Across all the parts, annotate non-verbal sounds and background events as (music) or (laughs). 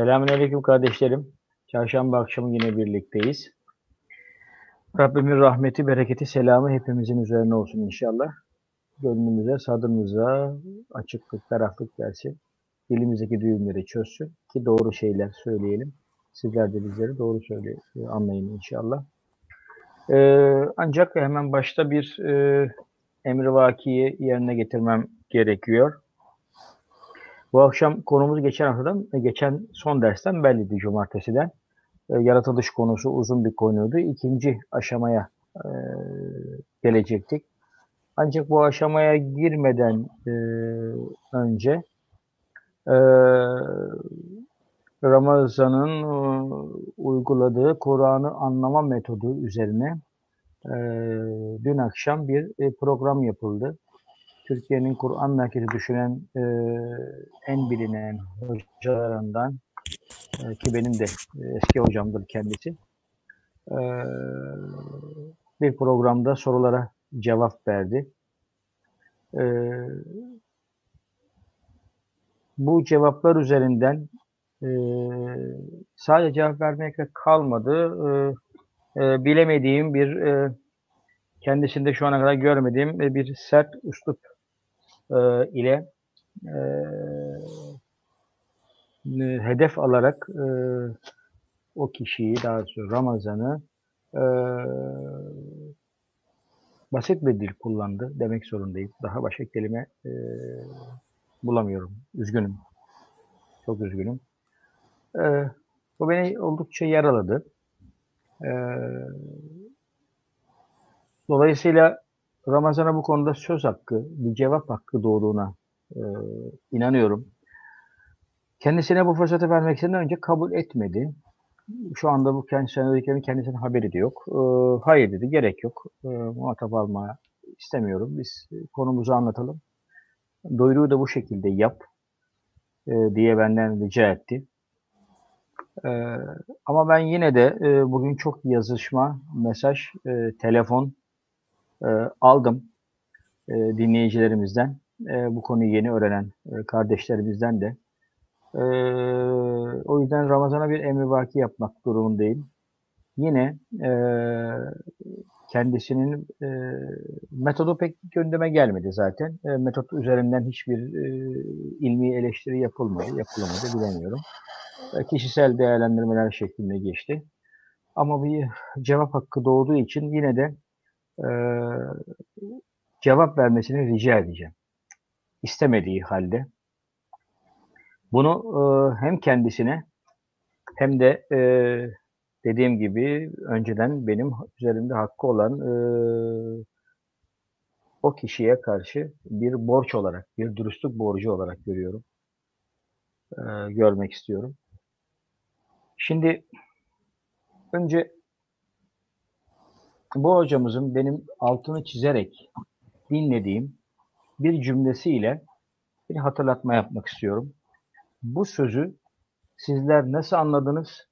Selamünaleyküm kardeşlerim. Çarşamba akşamı yine birlikteyiz. Rabbimin rahmeti, bereketi, selamı hepimizin üzerine olsun inşallah. Gönlümüze, sadrımıza açıklık, ferahlık gelsin. Dilimizdeki düğümleri çözsün ki doğru şeyler söyleyelim. Sizler de bizleri doğru söyle, anlayın inşallah. Ee, ancak hemen başta bir e, emri vakiyi yerine getirmem gerekiyor. Bu akşam konumuz geçen haftadan, e, geçen son dersten belliydi cumartesiden. E, yaratılış konusu uzun bir konuydu. İkinci aşamaya e, gelecektik. Ancak bu aşamaya girmeden e, önce e, Ramazan'ın e, uyguladığı Kur'an'ı anlama metodu üzerine e, dün akşam bir e, program yapıldı. Türkiye'nin Kur'an merkezi düşünen e, en bilinen hocalarından e, ki benim de e, eski hocamdır kendisi. E, bir programda sorulara cevap verdi. E, bu cevaplar üzerinden e, sadece cevap vermekle kalmadı. E, e, bilemediğim bir e, kendisinde şu ana kadar görmediğim e, bir sert üslup e, ile e, hedef alarak e, o kişiyi daha sonra Ramazan'ı e, basit bir dil kullandı demek zorundayım. Daha başka kelime e, bulamıyorum. Üzgünüm. Çok üzgünüm. E, bu beni oldukça yaraladı. E, dolayısıyla Ramazan'a bu konuda söz hakkı, bir cevap hakkı doğduğuna e, inanıyorum. Kendisine bu fırsatı vermek vermekten önce kabul etmedi. Şu anda bu kendisine kendisine haberi de yok. E, hayır dedi, gerek yok. E, muhatap almaya istemiyorum. Biz konumuzu anlatalım. Doyuruyu da bu şekilde yap e, diye benden rica etti. E, ama ben yine de e, bugün çok yazışma, mesaj, e, telefon, e, aldım e, dinleyicilerimizden, e, bu konuyu yeni öğrenen e, kardeşlerimizden de. E, o yüzden Ramazan'a bir emrivaki yapmak durumundayım. Yine e, kendisinin e, metodu pek gündeme gelmedi zaten. E, metot üzerinden hiçbir e, ilmi eleştiri yapılmadı, yapılamadı bilemiyorum. E, kişisel değerlendirmeler şeklinde geçti. Ama bir cevap hakkı doğduğu için yine de ee, cevap vermesini rica edeceğim. İstemediği halde. Bunu e, hem kendisine hem de e, dediğim gibi önceden benim üzerimde hakkı olan e, o kişiye karşı bir borç olarak, bir dürüstlük borcu olarak görüyorum. E, görmek istiyorum. Şimdi önce bu hocamızın benim altını çizerek dinlediğim bir cümlesiyle bir hatırlatma yapmak istiyorum. Bu sözü sizler nasıl anladınız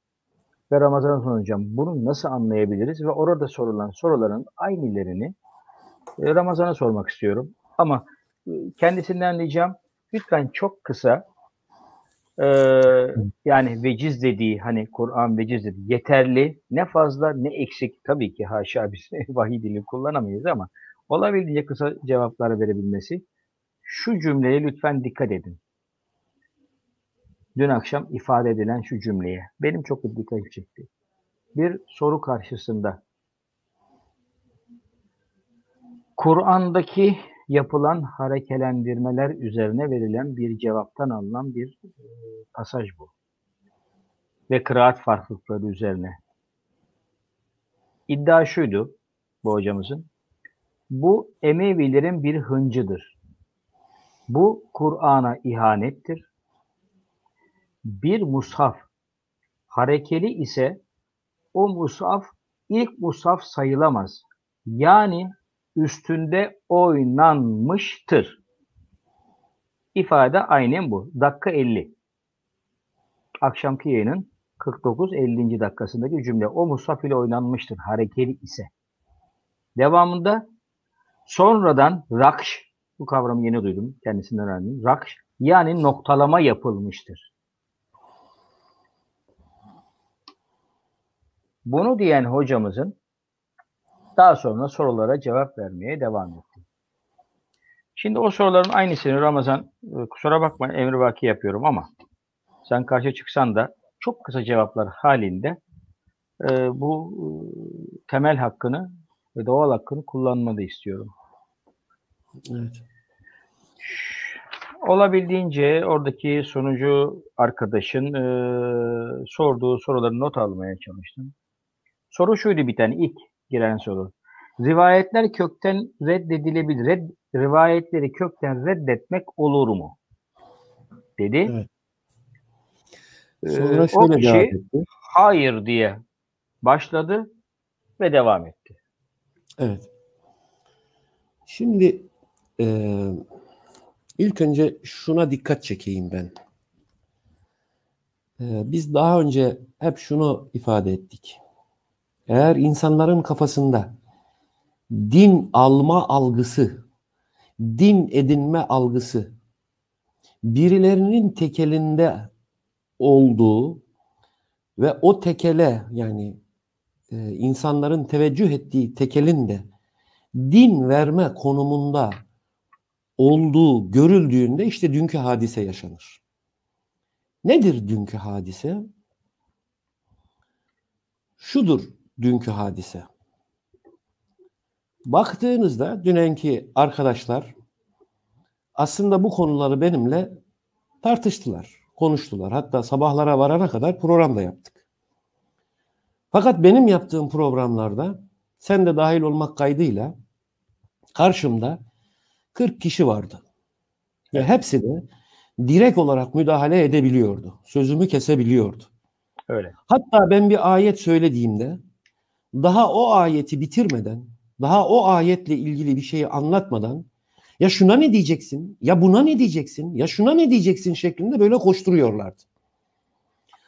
ve Ramazan hocam bunu nasıl anlayabiliriz ve orada sorulan soruların aynılarını e, Ramazan'a sormak istiyorum. Ama e, kendisinden diyeceğim lütfen çok kısa e, yani veciz dediği hani Kur'an veciz dedi yeterli ne fazla ne eksik tabii ki haşa biz (laughs) vahiy dilini kullanamayız ama olabildiğince kısa cevaplar verebilmesi. Şu cümleye lütfen dikkat edin. Dün akşam ifade edilen şu cümleye benim çok dikkat çekti. Bir soru karşısında Kur'an'daki yapılan harekelendirmeler üzerine verilen bir cevaptan alınan bir e, pasaj bu. Ve kıraat farklılıkları üzerine. İddia şuydu bu hocamızın. Bu Emevilerin bir hıncıdır. Bu Kur'an'a ihanettir. Bir mushaf harekeli ise o musaf ilk musaf sayılamaz. Yani üstünde oynanmıştır. İfade aynen bu. Dakika 50. Akşamki yayının 49-50. dakikasındaki cümle. O Musaf ile oynanmıştır. Hareketi ise. Devamında sonradan rakş bu kavramı yeni duydum. Kendisinden öğrendim. Rakş yani noktalama yapılmıştır. Bunu diyen hocamızın daha sonra sorulara cevap vermeye devam ettim. Şimdi o soruların aynısını Ramazan, e, kusura bakma emrivaki yapıyorum ama sen karşı çıksan da çok kısa cevaplar halinde e, bu e, temel hakkını ve doğal hakkını kullanmanı istiyorum. Evet. Olabildiğince oradaki sonucu arkadaşın sorduğu soruları not almaya çalıştım. Soru şuydu bir tane ilk giren soru. Rivayetler kökten reddedilebilir. Red, rivayetleri kökten reddetmek olur mu? Dedi. Evet. Ee, Sonra ee, şöyle o kişi etti. hayır diye başladı ve devam etti. Evet. Şimdi e, ilk önce şuna dikkat çekeyim ben. E, biz daha önce hep şunu ifade ettik. Eğer insanların kafasında din alma algısı, din edinme algısı birilerinin tekelinde olduğu ve o tekele yani e, insanların teveccüh ettiği tekelin de din verme konumunda olduğu görüldüğünde işte dünkü hadise yaşanır. Nedir dünkü hadise? Şudur dünkü hadise. Baktığınızda dünenki arkadaşlar aslında bu konuları benimle tartıştılar, konuştular. Hatta sabahlara varana kadar program da yaptık. Fakat benim yaptığım programlarda sen de dahil olmak kaydıyla karşımda 40 kişi vardı. Ve hepsi de direkt olarak müdahale edebiliyordu. Sözümü kesebiliyordu. Öyle. Hatta ben bir ayet söylediğimde daha o ayeti bitirmeden, daha o ayetle ilgili bir şeyi anlatmadan ya şuna ne diyeceksin, ya buna ne diyeceksin, ya şuna ne diyeceksin şeklinde böyle koşturuyorlardı.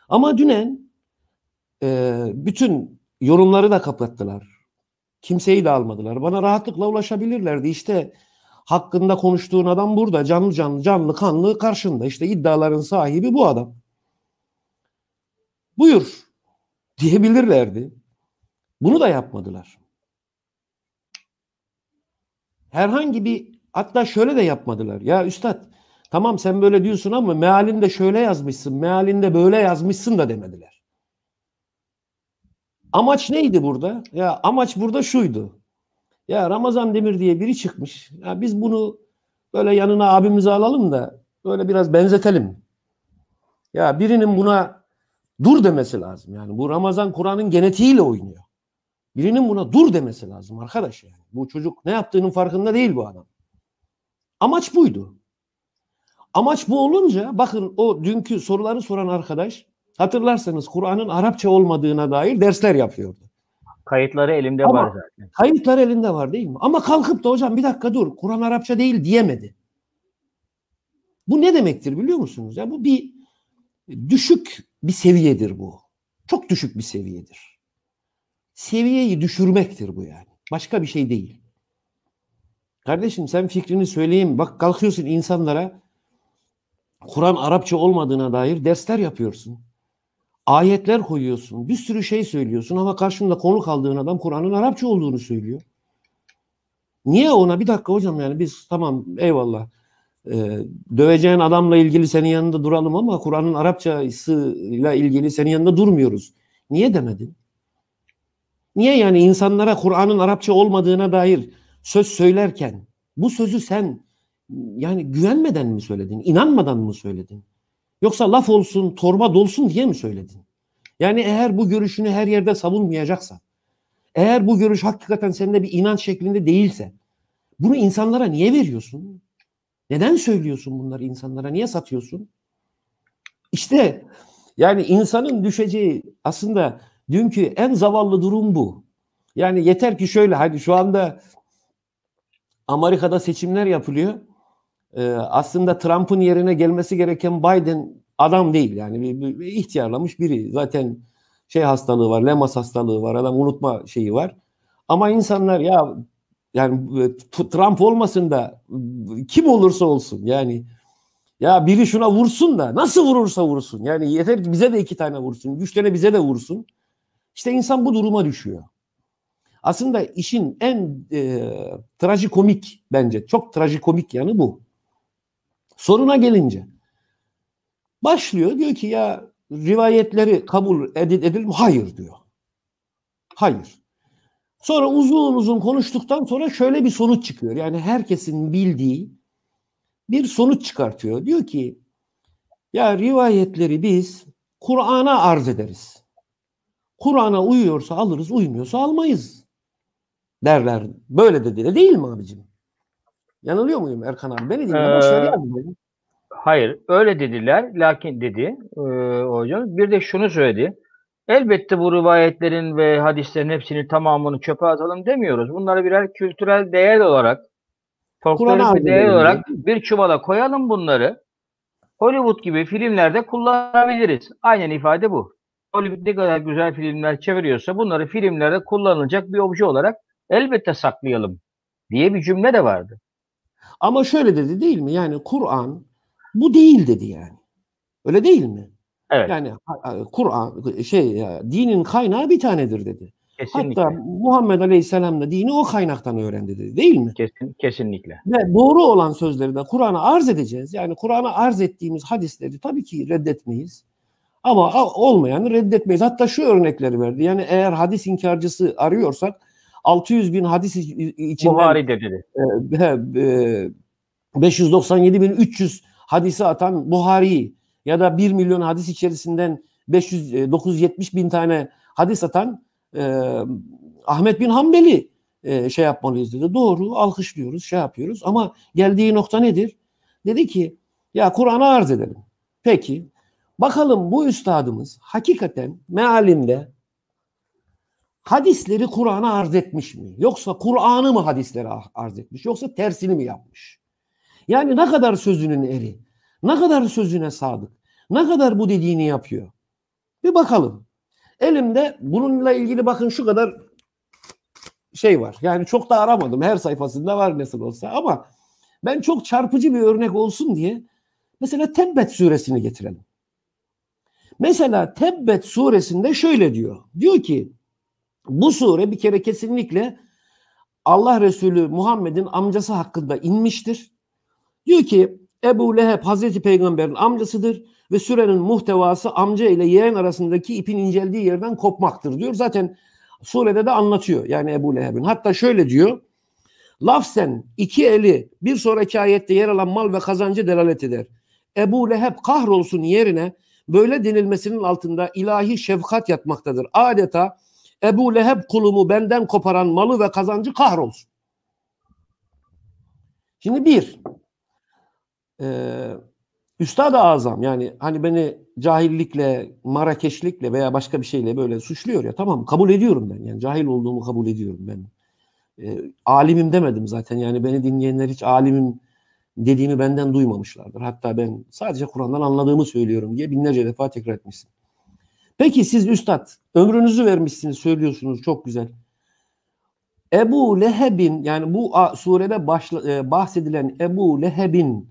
Ama dünen e, bütün yorumları da kapattılar. Kimseyi de almadılar. Bana rahatlıkla ulaşabilirlerdi. İşte hakkında konuştuğun adam burada canlı canlı canlı kanlı karşında. İşte iddiaların sahibi bu adam. Buyur diyebilirlerdi. Bunu da yapmadılar. Herhangi bir hatta şöyle de yapmadılar. Ya üstad tamam sen böyle diyorsun ama mealinde şöyle yazmışsın, mealinde böyle yazmışsın da demediler. Amaç neydi burada? Ya amaç burada şuydu. Ya Ramazan Demir diye biri çıkmış. Ya biz bunu böyle yanına abimizi alalım da böyle biraz benzetelim. Ya birinin buna dur demesi lazım. Yani bu Ramazan Kur'an'ın genetiğiyle oynuyor. Birinin buna dur demesi lazım arkadaş yani. Bu çocuk ne yaptığının farkında değil bu adam. Amaç buydu. Amaç bu olunca bakın o dünkü soruları soran arkadaş hatırlarsanız Kur'an'ın Arapça olmadığına dair dersler yapıyordu. Kayıtları elimde Ama, var zaten. Kayıtları elinde var değil mi? Ama kalkıp da hocam bir dakika dur Kur'an Arapça değil diyemedi. Bu ne demektir biliyor musunuz? Ya yani bu bir düşük bir seviyedir bu. Çok düşük bir seviyedir seviyeyi düşürmektir bu yani. Başka bir şey değil. Kardeşim sen fikrini söyleyeyim. Bak kalkıyorsun insanlara Kur'an Arapça olmadığına dair dersler yapıyorsun. Ayetler koyuyorsun. Bir sürü şey söylüyorsun ama karşında konu kaldığın adam Kur'an'ın Arapça olduğunu söylüyor. Niye ona bir dakika hocam yani biz tamam eyvallah ee, döveceğin adamla ilgili senin yanında duralım ama Kur'an'ın ile ilgili senin yanında durmuyoruz. Niye demedin? Niye yani insanlara Kur'an'ın Arapça olmadığına dair söz söylerken bu sözü sen yani güvenmeden mi söyledin? İnanmadan mı söyledin? Yoksa laf olsun, torba dolsun diye mi söyledin? Yani eğer bu görüşünü her yerde savunmayacaksa, eğer bu görüş hakikaten sende bir inan şeklinde değilse, bunu insanlara niye veriyorsun? Neden söylüyorsun bunları insanlara? Niye satıyorsun? İşte yani insanın düşeceği aslında Dünkü en zavallı durum bu. Yani yeter ki şöyle hadi şu anda Amerika'da seçimler yapılıyor. Ee, aslında Trump'ın yerine gelmesi gereken Biden adam değil yani bir, bir, bir ihtiyarlamış biri. Zaten şey hastalığı var, Lemas hastalığı var, adam unutma şeyi var. Ama insanlar ya yani Trump olmasın da kim olursa olsun yani ya biri şuna vursun da nasıl vurursa vursun. Yani yeter ki bize de iki tane vursun. Üç tane bize de vursun. İşte insan bu duruma düşüyor. Aslında işin en e, trajikomik bence çok trajikomik yanı bu. Soruna gelince başlıyor diyor ki ya rivayetleri kabul edil, edil mi? Hayır diyor. Hayır. Sonra uzun uzun konuştuktan sonra şöyle bir sonuç çıkıyor. Yani herkesin bildiği bir sonuç çıkartıyor. Diyor ki ya rivayetleri biz Kur'an'a arz ederiz. Kur'an'a uyuyorsa alırız, uymuyorsa almayız derler. Böyle de dediler değil mi abicim? Yanılıyor muyum Erkan abi? Beni dinle. Ee, boşver Hayır. Öyle dediler. Lakin dedi e, hocam. Bir de şunu söyledi. Elbette bu rivayetlerin ve hadislerin hepsinin tamamını çöpe atalım demiyoruz. Bunları birer kültürel değer olarak, folklorik bir değer olarak bir çuvala koyalım bunları. Hollywood gibi filmlerde kullanabiliriz. Aynen ifade bu. Hollywood ne kadar güzel filmler çeviriyorsa bunları filmlerde kullanılacak bir obje olarak elbette saklayalım diye bir cümle de vardı. Ama şöyle dedi değil mi? Yani Kur'an bu değil dedi yani. Öyle değil mi? Evet. Yani Kur'an şey e, dinin kaynağı bir tanedir dedi. Kesinlikle. Hatta Muhammed Aleyhisselam da dini o kaynaktan öğrendi dedi değil mi? Kesin, kesinlikle. Ve doğru olan sözleri de Kur'an'a arz edeceğiz. Yani Kur'an'a arz ettiğimiz hadisleri tabii ki reddetmeyiz. Ama olmayanı reddetmeyiz. Hatta şu örnekleri verdi. Yani eğer hadis inkarcısı arıyorsak 600 bin hadis içinden Buhari dedi. 597 bin 300 hadisi atan Buhari'yi ya da 1 milyon hadis içerisinden 500 970 e, bin tane hadis atan e, Ahmet bin Hanbel'i e, şey yapmalıyız dedi. Doğru alkışlıyoruz şey yapıyoruz ama geldiği nokta nedir? Dedi ki ya Kur'an'ı arz edelim. Peki Bakalım bu üstadımız hakikaten mealinde hadisleri Kur'an'a arz etmiş mi? Yoksa Kur'an'ı mı hadislere arz etmiş? Yoksa tersini mi yapmış? Yani ne kadar sözünün eri, ne kadar sözüne sadık, ne kadar bu dediğini yapıyor? Bir bakalım. Elimde bununla ilgili bakın şu kadar şey var. Yani çok da aramadım. Her sayfasında var nasıl olsa ama ben çok çarpıcı bir örnek olsun diye mesela Tebbet suresini getirelim. Mesela Tebbet suresinde şöyle diyor. Diyor ki bu sure bir kere kesinlikle Allah Resulü Muhammed'in amcası hakkında inmiştir. Diyor ki Ebu Leheb Hazreti Peygamber'in amcasıdır ve surenin muhtevası amca ile yeğen arasındaki ipin inceldiği yerden kopmaktır diyor. Zaten surede de anlatıyor yani Ebu Leheb'in. Hatta şöyle diyor. Lafsen iki eli bir sonraki ayette yer alan mal ve kazancı delalet eder. Ebu Leheb kahrolsun yerine böyle denilmesinin altında ilahi şefkat yatmaktadır. Adeta Ebu Leheb kulumu benden koparan malı ve kazancı kahrolsun. Şimdi bir, e, Üstad-ı Azam yani hani beni cahillikle, marakeşlikle veya başka bir şeyle böyle suçluyor ya tamam kabul ediyorum ben yani cahil olduğumu kabul ediyorum ben. E, alimim demedim zaten yani beni dinleyenler hiç alimim dediğimi benden duymamışlardır. Hatta ben sadece Kur'an'dan anladığımı söylüyorum diye binlerce defa tekrar etmişsin. Peki siz üstad ömrünüzü vermişsiniz söylüyorsunuz çok güzel. Ebu Leheb'in yani bu surede başla, e, bahsedilen Ebu Leheb'in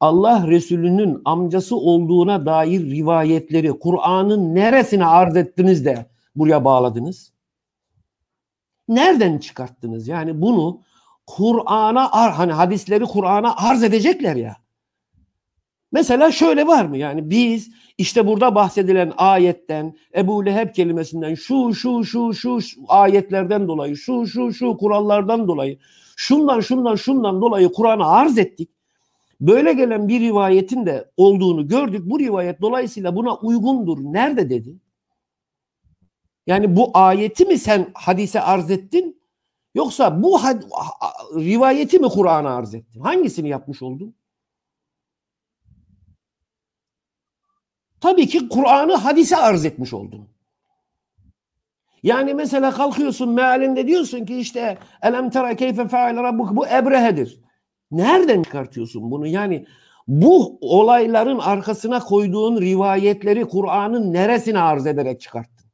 Allah Resulü'nün amcası olduğuna dair rivayetleri Kur'an'ın neresine arz ettiniz de buraya bağladınız? Nereden çıkarttınız? Yani bunu Kur'an'a hani hadisleri Kur'an'a arz edecekler ya. Mesela şöyle var mı? Yani biz işte burada bahsedilen ayetten, Ebu Leheb kelimesinden, şu şu şu şu ayetlerden dolayı, şu şu şu kurallardan dolayı, şundan şundan şundan dolayı Kur'an'a arz ettik. Böyle gelen bir rivayetin de olduğunu gördük. Bu rivayet dolayısıyla buna uygundur. Nerede dedi? Yani bu ayeti mi sen hadise arz ettin? Yoksa bu had, rivayeti mi Kur'an'a arz ettin? Hangisini yapmış oldun? Tabii ki Kur'an'ı hadise arz etmiş oldun. Yani mesela kalkıyorsun mealinde diyorsun ki işte elem tera keyfe feale rabbuk bu Ebrehe'dir. Nereden çıkartıyorsun bunu? Yani bu olayların arkasına koyduğun rivayetleri Kur'an'ın neresine arz ederek çıkarttın?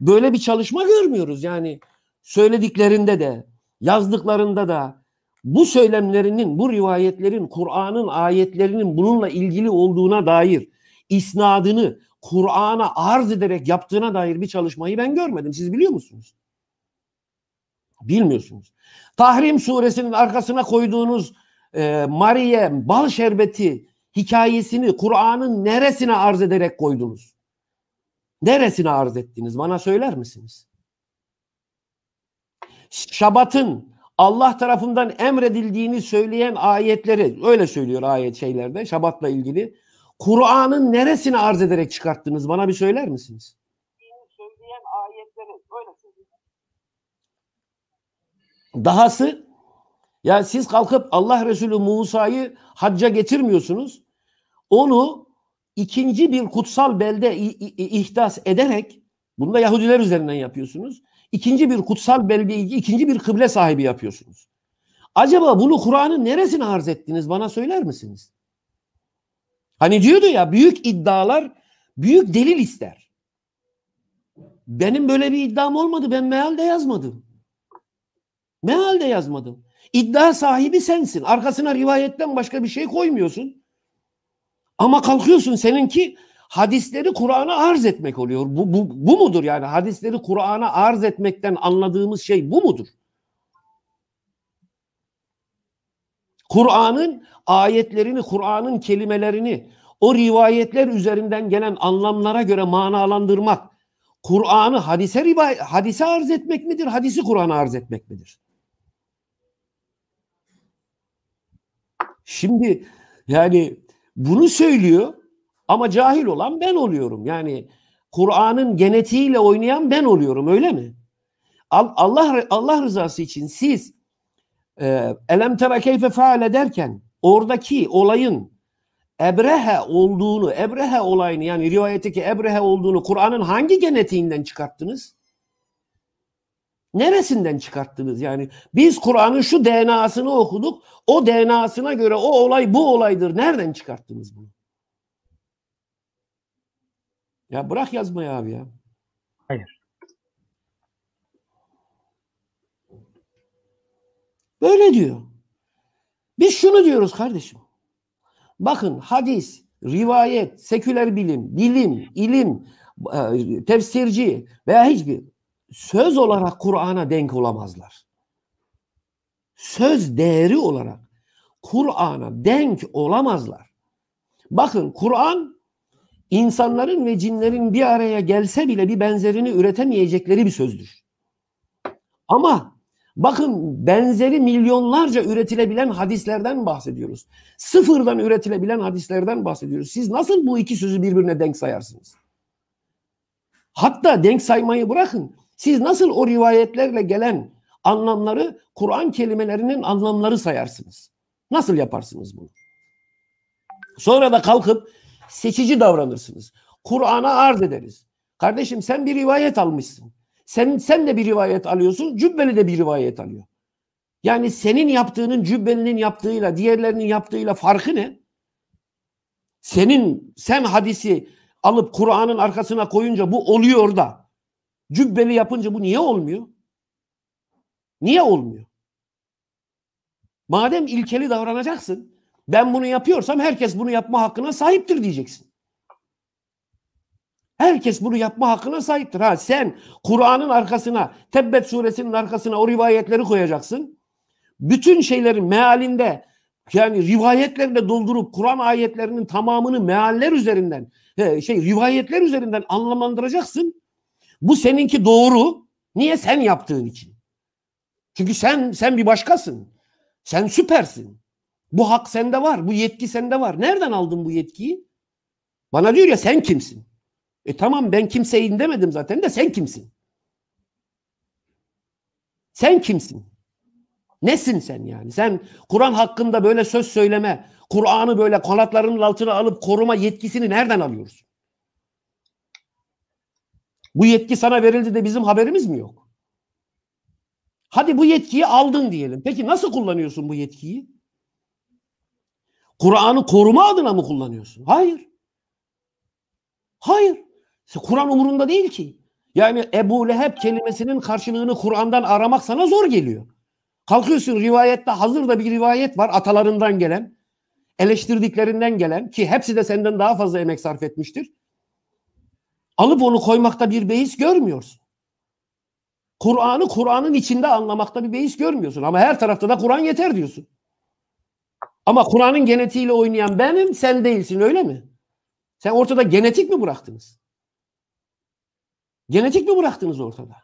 Böyle bir çalışma görmüyoruz yani söylediklerinde de, yazdıklarında da bu söylemlerinin, bu rivayetlerin, Kur'an'ın ayetlerinin bununla ilgili olduğuna dair isnadını Kur'an'a arz ederek yaptığına dair bir çalışmayı ben görmedim. Siz biliyor musunuz? Bilmiyorsunuz. Tahrim suresinin arkasına koyduğunuz e, Mariye bal şerbeti hikayesini Kur'an'ın neresine arz ederek koydunuz? Neresine arz ettiniz? Bana söyler misiniz? Şabat'ın Allah tarafından emredildiğini söyleyen ayetleri öyle söylüyor ayet şeylerde Şabat'la ilgili. Kur'an'ın neresini arz ederek çıkarttınız? Bana bir söyler misiniz? Söyleyen Dahası yani siz kalkıp Allah Resulü Musa'yı hacca getirmiyorsunuz. Onu ikinci bir kutsal belde ihdas ederek bunu da Yahudiler üzerinden yapıyorsunuz ikinci bir kutsal belge, ikinci bir kıble sahibi yapıyorsunuz. Acaba bunu Kur'an'ın neresine arz ettiniz bana söyler misiniz? Hani diyordu ya büyük iddialar büyük delil ister. Benim böyle bir iddiam olmadı. Ben mealde yazmadım. Mealde yazmadım. İddia sahibi sensin. Arkasına rivayetten başka bir şey koymuyorsun. Ama kalkıyorsun seninki hadisleri Kur'an'a arz etmek oluyor. Bu, bu, bu mudur yani? Hadisleri Kur'an'a arz etmekten anladığımız şey bu mudur? Kur'an'ın ayetlerini, Kur'an'ın kelimelerini o rivayetler üzerinden gelen anlamlara göre manalandırmak, Kur'an'ı hadise riva- hadise arz etmek midir? Hadisi Kur'an'a arz etmek midir? Şimdi yani bunu söylüyor ama cahil olan ben oluyorum. Yani Kur'an'ın genetiğiyle oynayan ben oluyorum öyle mi? Allah Allah rızası için siz e, elem tera keyfe faale derken oradaki olayın Ebrehe olduğunu, Ebrehe olayını yani rivayetteki Ebrehe olduğunu Kur'an'ın hangi genetiğinden çıkarttınız? Neresinden çıkarttınız yani? Biz Kur'an'ın şu DNA'sını okuduk. O DNA'sına göre o olay bu olaydır. Nereden çıkarttınız bunu? Ya bırak yazmayı abi ya. Hayır. Böyle diyor. Biz şunu diyoruz kardeşim. Bakın hadis, rivayet, seküler bilim, bilim, ilim, e, tefsirci veya hiçbir söz olarak Kur'an'a denk olamazlar. Söz değeri olarak Kur'an'a denk olamazlar. Bakın Kur'an insanların ve cinlerin bir araya gelse bile bir benzerini üretemeyecekleri bir sözdür. Ama bakın benzeri milyonlarca üretilebilen hadislerden bahsediyoruz. Sıfırdan üretilebilen hadislerden bahsediyoruz. Siz nasıl bu iki sözü birbirine denk sayarsınız? Hatta denk saymayı bırakın. Siz nasıl o rivayetlerle gelen anlamları Kur'an kelimelerinin anlamları sayarsınız? Nasıl yaparsınız bunu? Sonra da kalkıp seçici davranırsınız. Kur'an'a arz ederiz. Kardeşim sen bir rivayet almışsın. Sen sen de bir rivayet alıyorsun. Cübbeli de bir rivayet alıyor. Yani senin yaptığının Cübbeli'nin yaptığıyla diğerlerinin yaptığıyla farkı ne? Senin sen hadisi alıp Kur'an'ın arkasına koyunca bu oluyor da Cübbeli yapınca bu niye olmuyor? Niye olmuyor? Madem ilkeli davranacaksın ben bunu yapıyorsam herkes bunu yapma hakkına sahiptir diyeceksin. Herkes bunu yapma hakkına sahiptir. Ha sen Kur'an'ın arkasına, Tebbet suresinin arkasına o rivayetleri koyacaksın. Bütün şeylerin mealinde yani rivayetlerle doldurup Kur'an ayetlerinin tamamını mealler üzerinden şey rivayetler üzerinden anlamlandıracaksın. Bu seninki doğru. Niye sen yaptığın için? Çünkü sen sen bir başkasın. Sen süpersin. Bu hak sende var. Bu yetki sende var. Nereden aldın bu yetkiyi? Bana diyor ya sen kimsin? E tamam ben kimseyim demedim zaten de sen kimsin? Sen kimsin? Nesin sen yani? Sen Kur'an hakkında böyle söz söyleme, Kur'an'ı böyle kanatlarının altına alıp koruma yetkisini nereden alıyorsun? Bu yetki sana verildi de bizim haberimiz mi yok? Hadi bu yetkiyi aldın diyelim. Peki nasıl kullanıyorsun bu yetkiyi? Kur'an'ı koruma adına mı kullanıyorsun? Hayır. Hayır. Kur'an umurunda değil ki. Yani Ebu Leheb kelimesinin karşılığını Kur'an'dan aramak sana zor geliyor. Kalkıyorsun rivayette hazır da bir rivayet var atalarından gelen, eleştirdiklerinden gelen ki hepsi de senden daha fazla emek sarf etmiştir. Alıp onu koymakta bir beis görmüyorsun. Kur'an'ı Kur'an'ın içinde anlamakta bir beis görmüyorsun ama her tarafta da Kur'an yeter diyorsun. Ama Kur'an'ın genetiğiyle oynayan benim, sen değilsin öyle mi? Sen ortada genetik mi bıraktınız? Genetik mi bıraktınız ortada?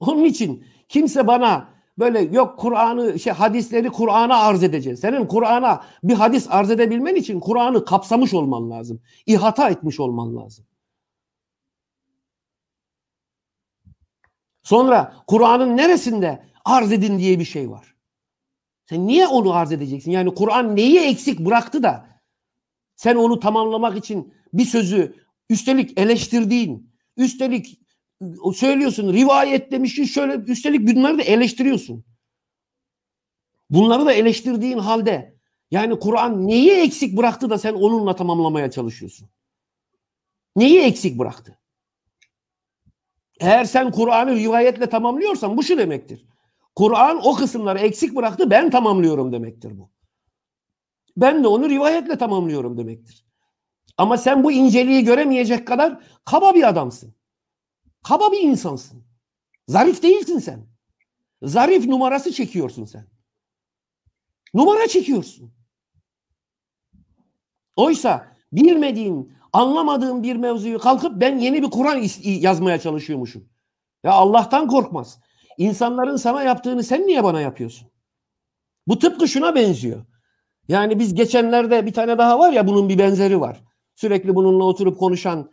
Onun için kimse bana böyle yok Kur'an'ı şey hadisleri Kur'an'a arz edeceksin. Senin Kur'an'a bir hadis arz edebilmen için Kur'an'ı kapsamış olman lazım. İhata etmiş olman lazım. Sonra Kur'an'ın neresinde arz edin diye bir şey var. Sen niye onu arz edeceksin? Yani Kur'an neyi eksik bıraktı da sen onu tamamlamak için bir sözü üstelik eleştirdiğin, üstelik söylüyorsun rivayet demişsin şöyle üstelik bunları da eleştiriyorsun. Bunları da eleştirdiğin halde yani Kur'an neyi eksik bıraktı da sen onunla tamamlamaya çalışıyorsun? Neyi eksik bıraktı? Eğer sen Kur'an'ı rivayetle tamamlıyorsan bu şu demektir. Kur'an o kısımları eksik bıraktı ben tamamlıyorum demektir bu. Ben de onu rivayetle tamamlıyorum demektir. Ama sen bu inceliği göremeyecek kadar kaba bir adamsın. Kaba bir insansın. Zarif değilsin sen. Zarif numarası çekiyorsun sen. Numara çekiyorsun. Oysa bilmediğim, anlamadığım bir mevzuyu kalkıp ben yeni bir Kur'an yazmaya çalışıyormuşum. Ya Allah'tan korkmaz. İnsanların sana yaptığını sen niye bana yapıyorsun? Bu tıpkı şuna benziyor. Yani biz geçenlerde bir tane daha var ya bunun bir benzeri var. Sürekli bununla oturup konuşan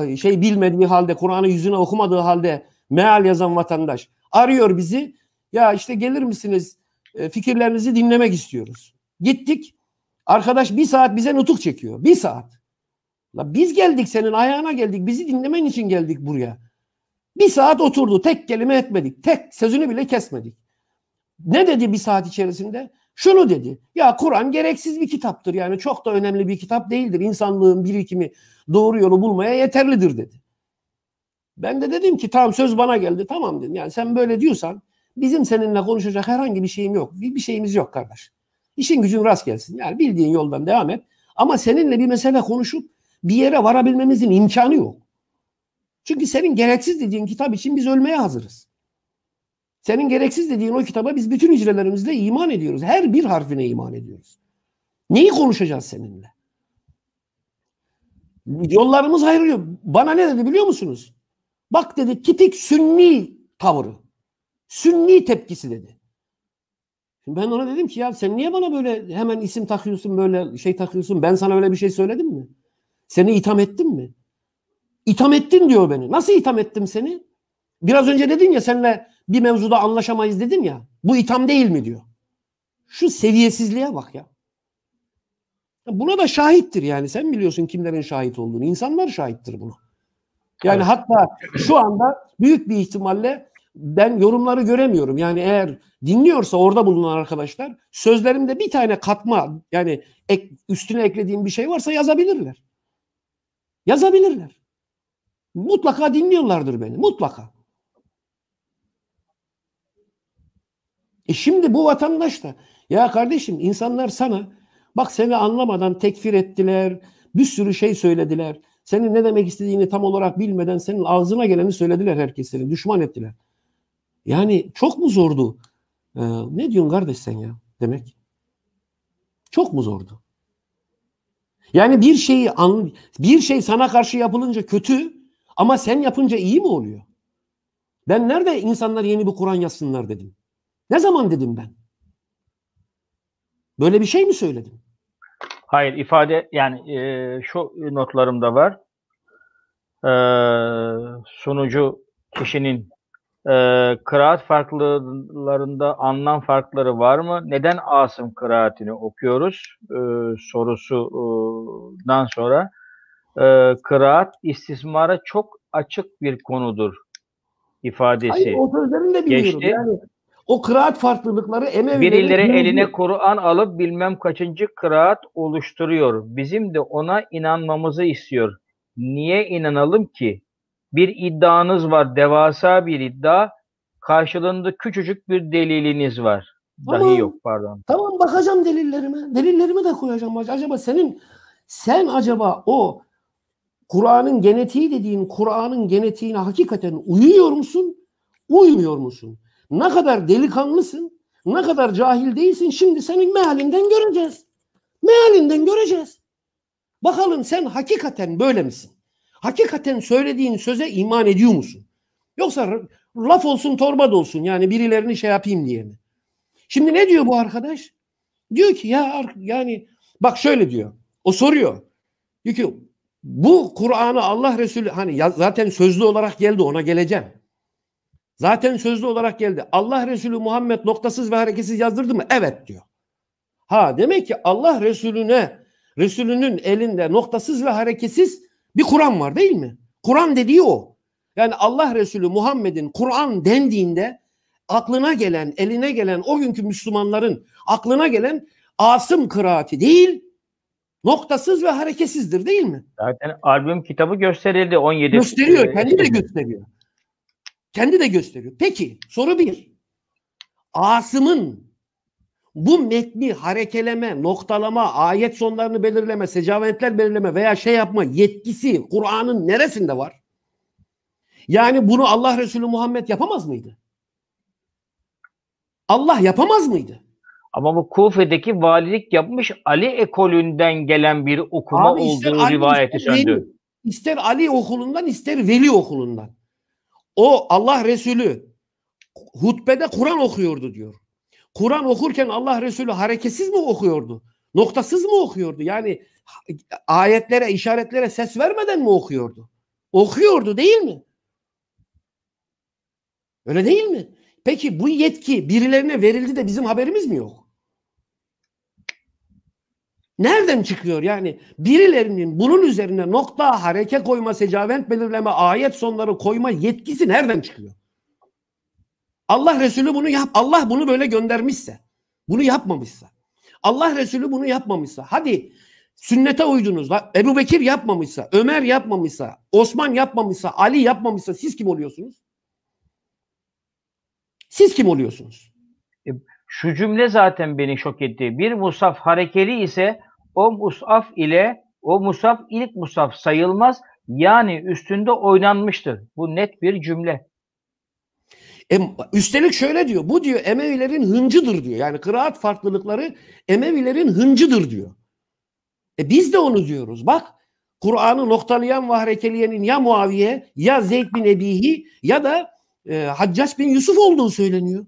e, şey bilmediği halde Kur'an'ı yüzüne okumadığı halde meal yazan vatandaş arıyor bizi. Ya işte gelir misiniz? E, fikirlerinizi dinlemek istiyoruz. Gittik. Arkadaş bir saat bize nutuk çekiyor. Bir saat. La biz geldik senin ayağına geldik. Bizi dinlemen için geldik buraya. Bir saat oturdu. Tek kelime etmedik. Tek sözünü bile kesmedik. Ne dedi bir saat içerisinde? Şunu dedi. Ya Kur'an gereksiz bir kitaptır. Yani çok da önemli bir kitap değildir. İnsanlığın birikimi doğru yolu bulmaya yeterlidir dedi. Ben de dedim ki tamam söz bana geldi. Tamam dedim. Yani sen böyle diyorsan bizim seninle konuşacak herhangi bir şeyim yok. Bir, bir şeyimiz yok kardeş. İşin gücün rast gelsin. Yani bildiğin yoldan devam et. Ama seninle bir mesele konuşup bir yere varabilmemizin imkanı yok. Çünkü senin gereksiz dediğin kitap için biz ölmeye hazırız. Senin gereksiz dediğin o kitaba biz bütün hücrelerimizle iman ediyoruz. Her bir harfine iman ediyoruz. Neyi konuşacağız seninle? Yollarımız ayrılıyor. Bana ne dedi biliyor musunuz? Bak dedi titik sünni tavırı. Sünni tepkisi dedi. ben ona dedim ki ya sen niye bana böyle hemen isim takıyorsun böyle şey takıyorsun? Ben sana öyle bir şey söyledim mi? Seni itham ettim mi? İtham ettin diyor beni. Nasıl itham ettim seni? Biraz önce dedin ya senle bir mevzuda anlaşamayız dedim ya. Bu itham değil mi diyor. Şu seviyesizliğe bak ya. Buna da şahittir yani. Sen biliyorsun kimlerin şahit olduğunu. İnsanlar şahittir bunu. Yani evet. hatta şu anda büyük bir ihtimalle ben yorumları göremiyorum. Yani eğer dinliyorsa orada bulunan arkadaşlar sözlerimde bir tane katma yani ek, üstüne eklediğim bir şey varsa yazabilirler. Yazabilirler. Mutlaka dinliyorlardır beni. Mutlaka. E şimdi bu vatandaş da ya kardeşim insanlar sana bak seni anlamadan tekfir ettiler. Bir sürü şey söylediler. Senin ne demek istediğini tam olarak bilmeden senin ağzına geleni söylediler herkes seni. Düşman ettiler. Yani çok mu zordu? Ee, ne diyorsun kardeş sen ya demek? Çok mu zordu? Yani bir şeyi an, bir şey sana karşı yapılınca kötü ama sen yapınca iyi mi oluyor? Ben nerede insanlar yeni bir Kur'an yazsınlar dedim. Ne zaman dedim ben? Böyle bir şey mi söyledim? Hayır ifade yani e, şu notlarımda var. E, sunucu kişinin e, kıraat farklılıklarında anlam farkları var mı? Neden Asım kıraatini okuyoruz? E, sorusundan sonra e, kıraat istismara çok açık bir konudur ifadesi. Hayır, o sözlerini de biliyorum. Yani o kıraat farklılıkları emevileri... Birileri emevileri... eline Kur'an alıp bilmem kaçıncı kıraat oluşturuyor. Bizim de ona inanmamızı istiyor. Niye inanalım ki? Bir iddianız var, devasa bir iddia. Karşılığında küçücük bir deliliniz var. Tamam. Dahi yok pardon. Tamam bakacağım delillerime. Delillerimi de koyacağım. Acaba senin sen acaba o Kur'an'ın genetiği dediğin Kur'an'ın genetiğine hakikaten uyuyor musun? Uymuyor musun? Ne kadar delikanlısın, ne kadar cahil değilsin şimdi senin mealinden göreceğiz. Mealinden göreceğiz. Bakalım sen hakikaten böyle misin? Hakikaten söylediğin söze iman ediyor musun? Yoksa laf olsun torba da olsun yani birilerini şey yapayım diye mi? Şimdi ne diyor bu arkadaş? Diyor ki ya yani bak şöyle diyor. O soruyor. Diyor ki bu Kur'an'ı Allah Resulü hani ya, zaten sözlü olarak geldi ona geleceğim. Zaten sözlü olarak geldi. Allah Resulü Muhammed noktasız ve hareketsiz yazdırdı mı? Evet diyor. Ha demek ki Allah Resulüne Resulünün elinde noktasız ve hareketsiz bir Kur'an var değil mi? Kur'an dediği o. Yani Allah Resulü Muhammed'in Kur'an dendiğinde aklına gelen, eline gelen o günkü Müslümanların aklına gelen Asım kıraati değil, Noktasız ve hareketsizdir değil mi? Zaten albüm kitabı gösterildi 17. Gösteriyor. E, kendi de gösteriyor. Kendi de gösteriyor. Peki soru bir. Asım'ın bu metni harekeleme, noktalama, ayet sonlarını belirleme, secavetler belirleme veya şey yapma yetkisi Kur'an'ın neresinde var? Yani bunu Allah Resulü Muhammed yapamaz mıydı? Allah yapamaz mıydı? Ama bu Kufe'deki valilik yapmış Ali ekolünden gelen bir okuma Abi olduğu Ali, rivayeti ister söndü. Veli, ister Ali okulundan ister Veli okulundan. O Allah Resulü hutbede Kur'an okuyordu diyor. Kur'an okurken Allah Resulü hareketsiz mi okuyordu? Noktasız mı okuyordu? Yani ayetlere, işaretlere ses vermeden mi okuyordu? Okuyordu değil mi? Öyle değil mi? Peki bu yetki birilerine verildi de bizim haberimiz mi yok? Nereden çıkıyor yani? Birilerinin bunun üzerine nokta, hareke koyma, secavent belirleme, ayet sonları koyma yetkisi nereden çıkıyor? Allah Resulü bunu yap, Allah bunu böyle göndermişse, bunu yapmamışsa, Allah Resulü bunu yapmamışsa, hadi sünnete uydunuz, Ebu Bekir yapmamışsa, Ömer yapmamışsa, Osman yapmamışsa, Ali yapmamışsa siz kim oluyorsunuz? Siz kim oluyorsunuz? E, şu cümle zaten beni şok etti. Bir musaf harekeli ise o musaf ile o musaf ilk musaf sayılmaz. Yani üstünde oynanmıştır. Bu net bir cümle. E, üstelik şöyle diyor. Bu diyor Emevilerin hıncıdır diyor. Yani kıraat farklılıkları Emevilerin hıncıdır diyor. E biz de onu diyoruz. Bak Kur'an'ı noktalayan Vahrekeliyen'in ya Muaviye ya Zeyd bin Ebihi ya da e, Haccaç bin Yusuf olduğu söyleniyor.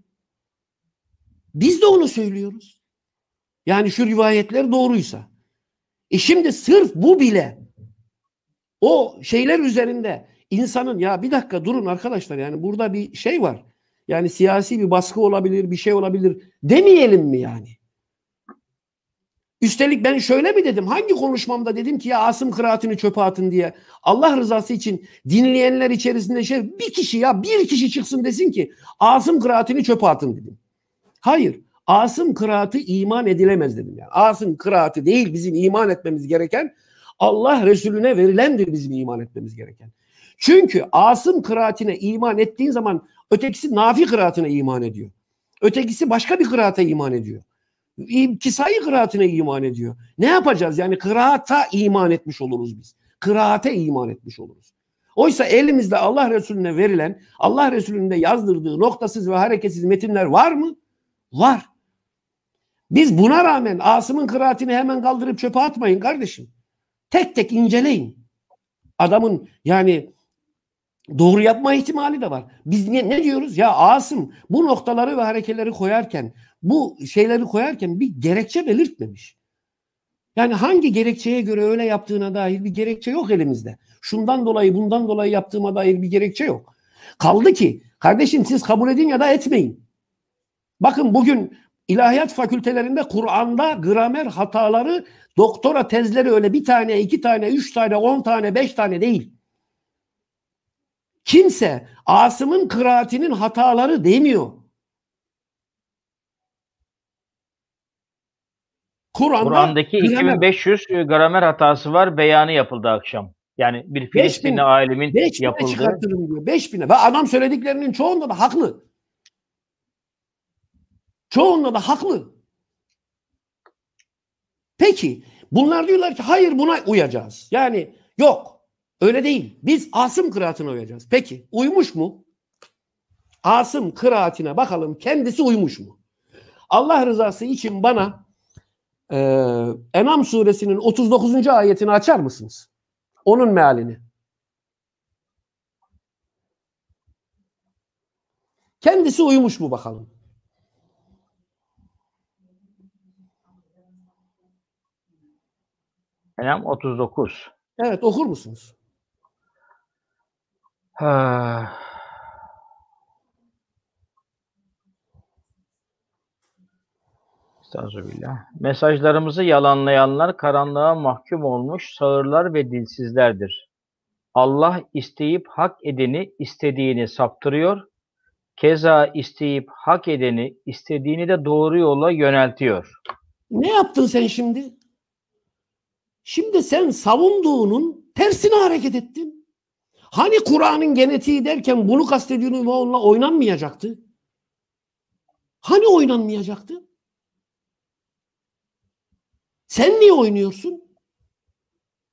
Biz de onu söylüyoruz. Yani şu rivayetler doğruysa. E şimdi sırf bu bile o şeyler üzerinde insanın ya bir dakika durun arkadaşlar yani burada bir şey var. Yani siyasi bir baskı olabilir, bir şey olabilir demeyelim mi yani? Üstelik ben şöyle mi dedim? Hangi konuşmamda dedim ki ya Asım kıraatini çöpe atın diye. Allah rızası için dinleyenler içerisinde şey bir kişi ya bir kişi çıksın desin ki Asım kıraatini çöpe atın dedim. Hayır. Asım kıraatı iman edilemez dedim yani. Asım kıraatı değil bizim iman etmemiz gereken Allah Resulüne verilendir bizim iman etmemiz gereken. Çünkü Asım kıraatine iman ettiğin zaman ötekisi Nafi kıraatine iman ediyor. Ötekisi başka bir kıraata iman ediyor. Kisai kıraatine iman ediyor. Ne yapacağız? Yani kıraata iman etmiş oluruz biz. Kıraate iman etmiş oluruz. Oysa elimizde Allah Resulüne verilen, Allah resulüne yazdırdığı noktasız ve hareketsiz metinler var mı? Var. Biz buna rağmen Asım'ın kıraatini hemen kaldırıp çöpe atmayın kardeşim. Tek tek inceleyin. Adamın yani doğru yapma ihtimali de var. Biz ne, ne diyoruz? Ya Asım bu noktaları ve harekeleri koyarken, bu şeyleri koyarken bir gerekçe belirtmemiş. Yani hangi gerekçeye göre öyle yaptığına dair bir gerekçe yok elimizde. Şundan dolayı bundan dolayı yaptığıma dair bir gerekçe yok. Kaldı ki kardeşim siz kabul edin ya da etmeyin. Bakın bugün İlahiyat fakültelerinde Kur'an'da gramer hataları doktora tezleri öyle bir tane, iki tane, üç tane, on tane, beş tane değil. Kimse Asım'ın kıraatinin hataları demiyor. Kur'an'da Kur'an'daki 2500 gramer hatası var. Beyanı yapıldı akşam. Yani bir Filistinli alimin 5 yapıldı. 5000'e çıkartırım diyor. 5000'e. Ve adam söylediklerinin çoğunda da haklı. Çoğunla da haklı. Peki bunlar diyorlar ki hayır buna uyacağız. Yani yok öyle değil. Biz Asım kıraatine uyacağız. Peki uymuş mu? Asım kıraatine bakalım kendisi uymuş mu? Allah rızası için bana e, Enam suresinin 39. ayetini açar mısınız? Onun mealini. Kendisi uyumuş mu bakalım? Enam 39. Evet okur musunuz? Ha. Ee, Estağfirullah. Mesajlarımızı yalanlayanlar karanlığa mahkum olmuş sağırlar ve dilsizlerdir. Allah isteyip hak edeni istediğini saptırıyor. Keza isteyip hak edeni istediğini de doğru yola yöneltiyor. Ne yaptın sen şimdi? Şimdi sen savunduğunun tersine hareket ettin. Hani Kur'an'ın genetiği derken bunu kastediyorsun ve onunla oynanmayacaktı? Hani oynanmayacaktı? Sen niye oynuyorsun?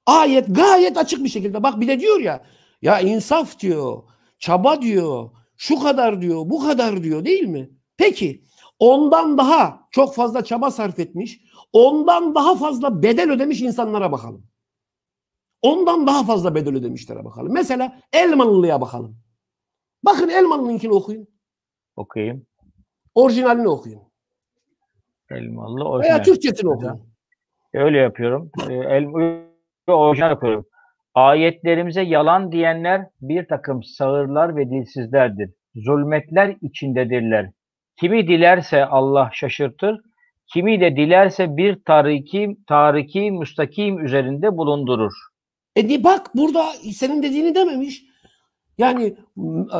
Ayet gayet açık bir şekilde. Bak bir de diyor ya. Ya insaf diyor. Çaba diyor. Şu kadar diyor. Bu kadar diyor değil mi? Peki ondan daha çok fazla çaba sarf etmiş, ondan daha fazla bedel ödemiş insanlara bakalım. Ondan daha fazla bedel ödemişlere bakalım. Mesela Elmanlı'ya bakalım. Bakın Elmanlı'nkini okuyun. Okuyayım. Orijinalini okuyun. Elmalı orijinal. Veya Türkçesini okuyun. E, öyle yapıyorum. E, Elmalı e, orijinal okuyorum. Ayetlerimize yalan diyenler bir takım sağırlar ve dilsizlerdir. Zulmetler içindedirler. Kimi dilerse Allah şaşırtır, kimi de dilerse bir tariki, tariki müstakim üzerinde bulundurur. E bak burada senin dediğini dememiş. Yani e,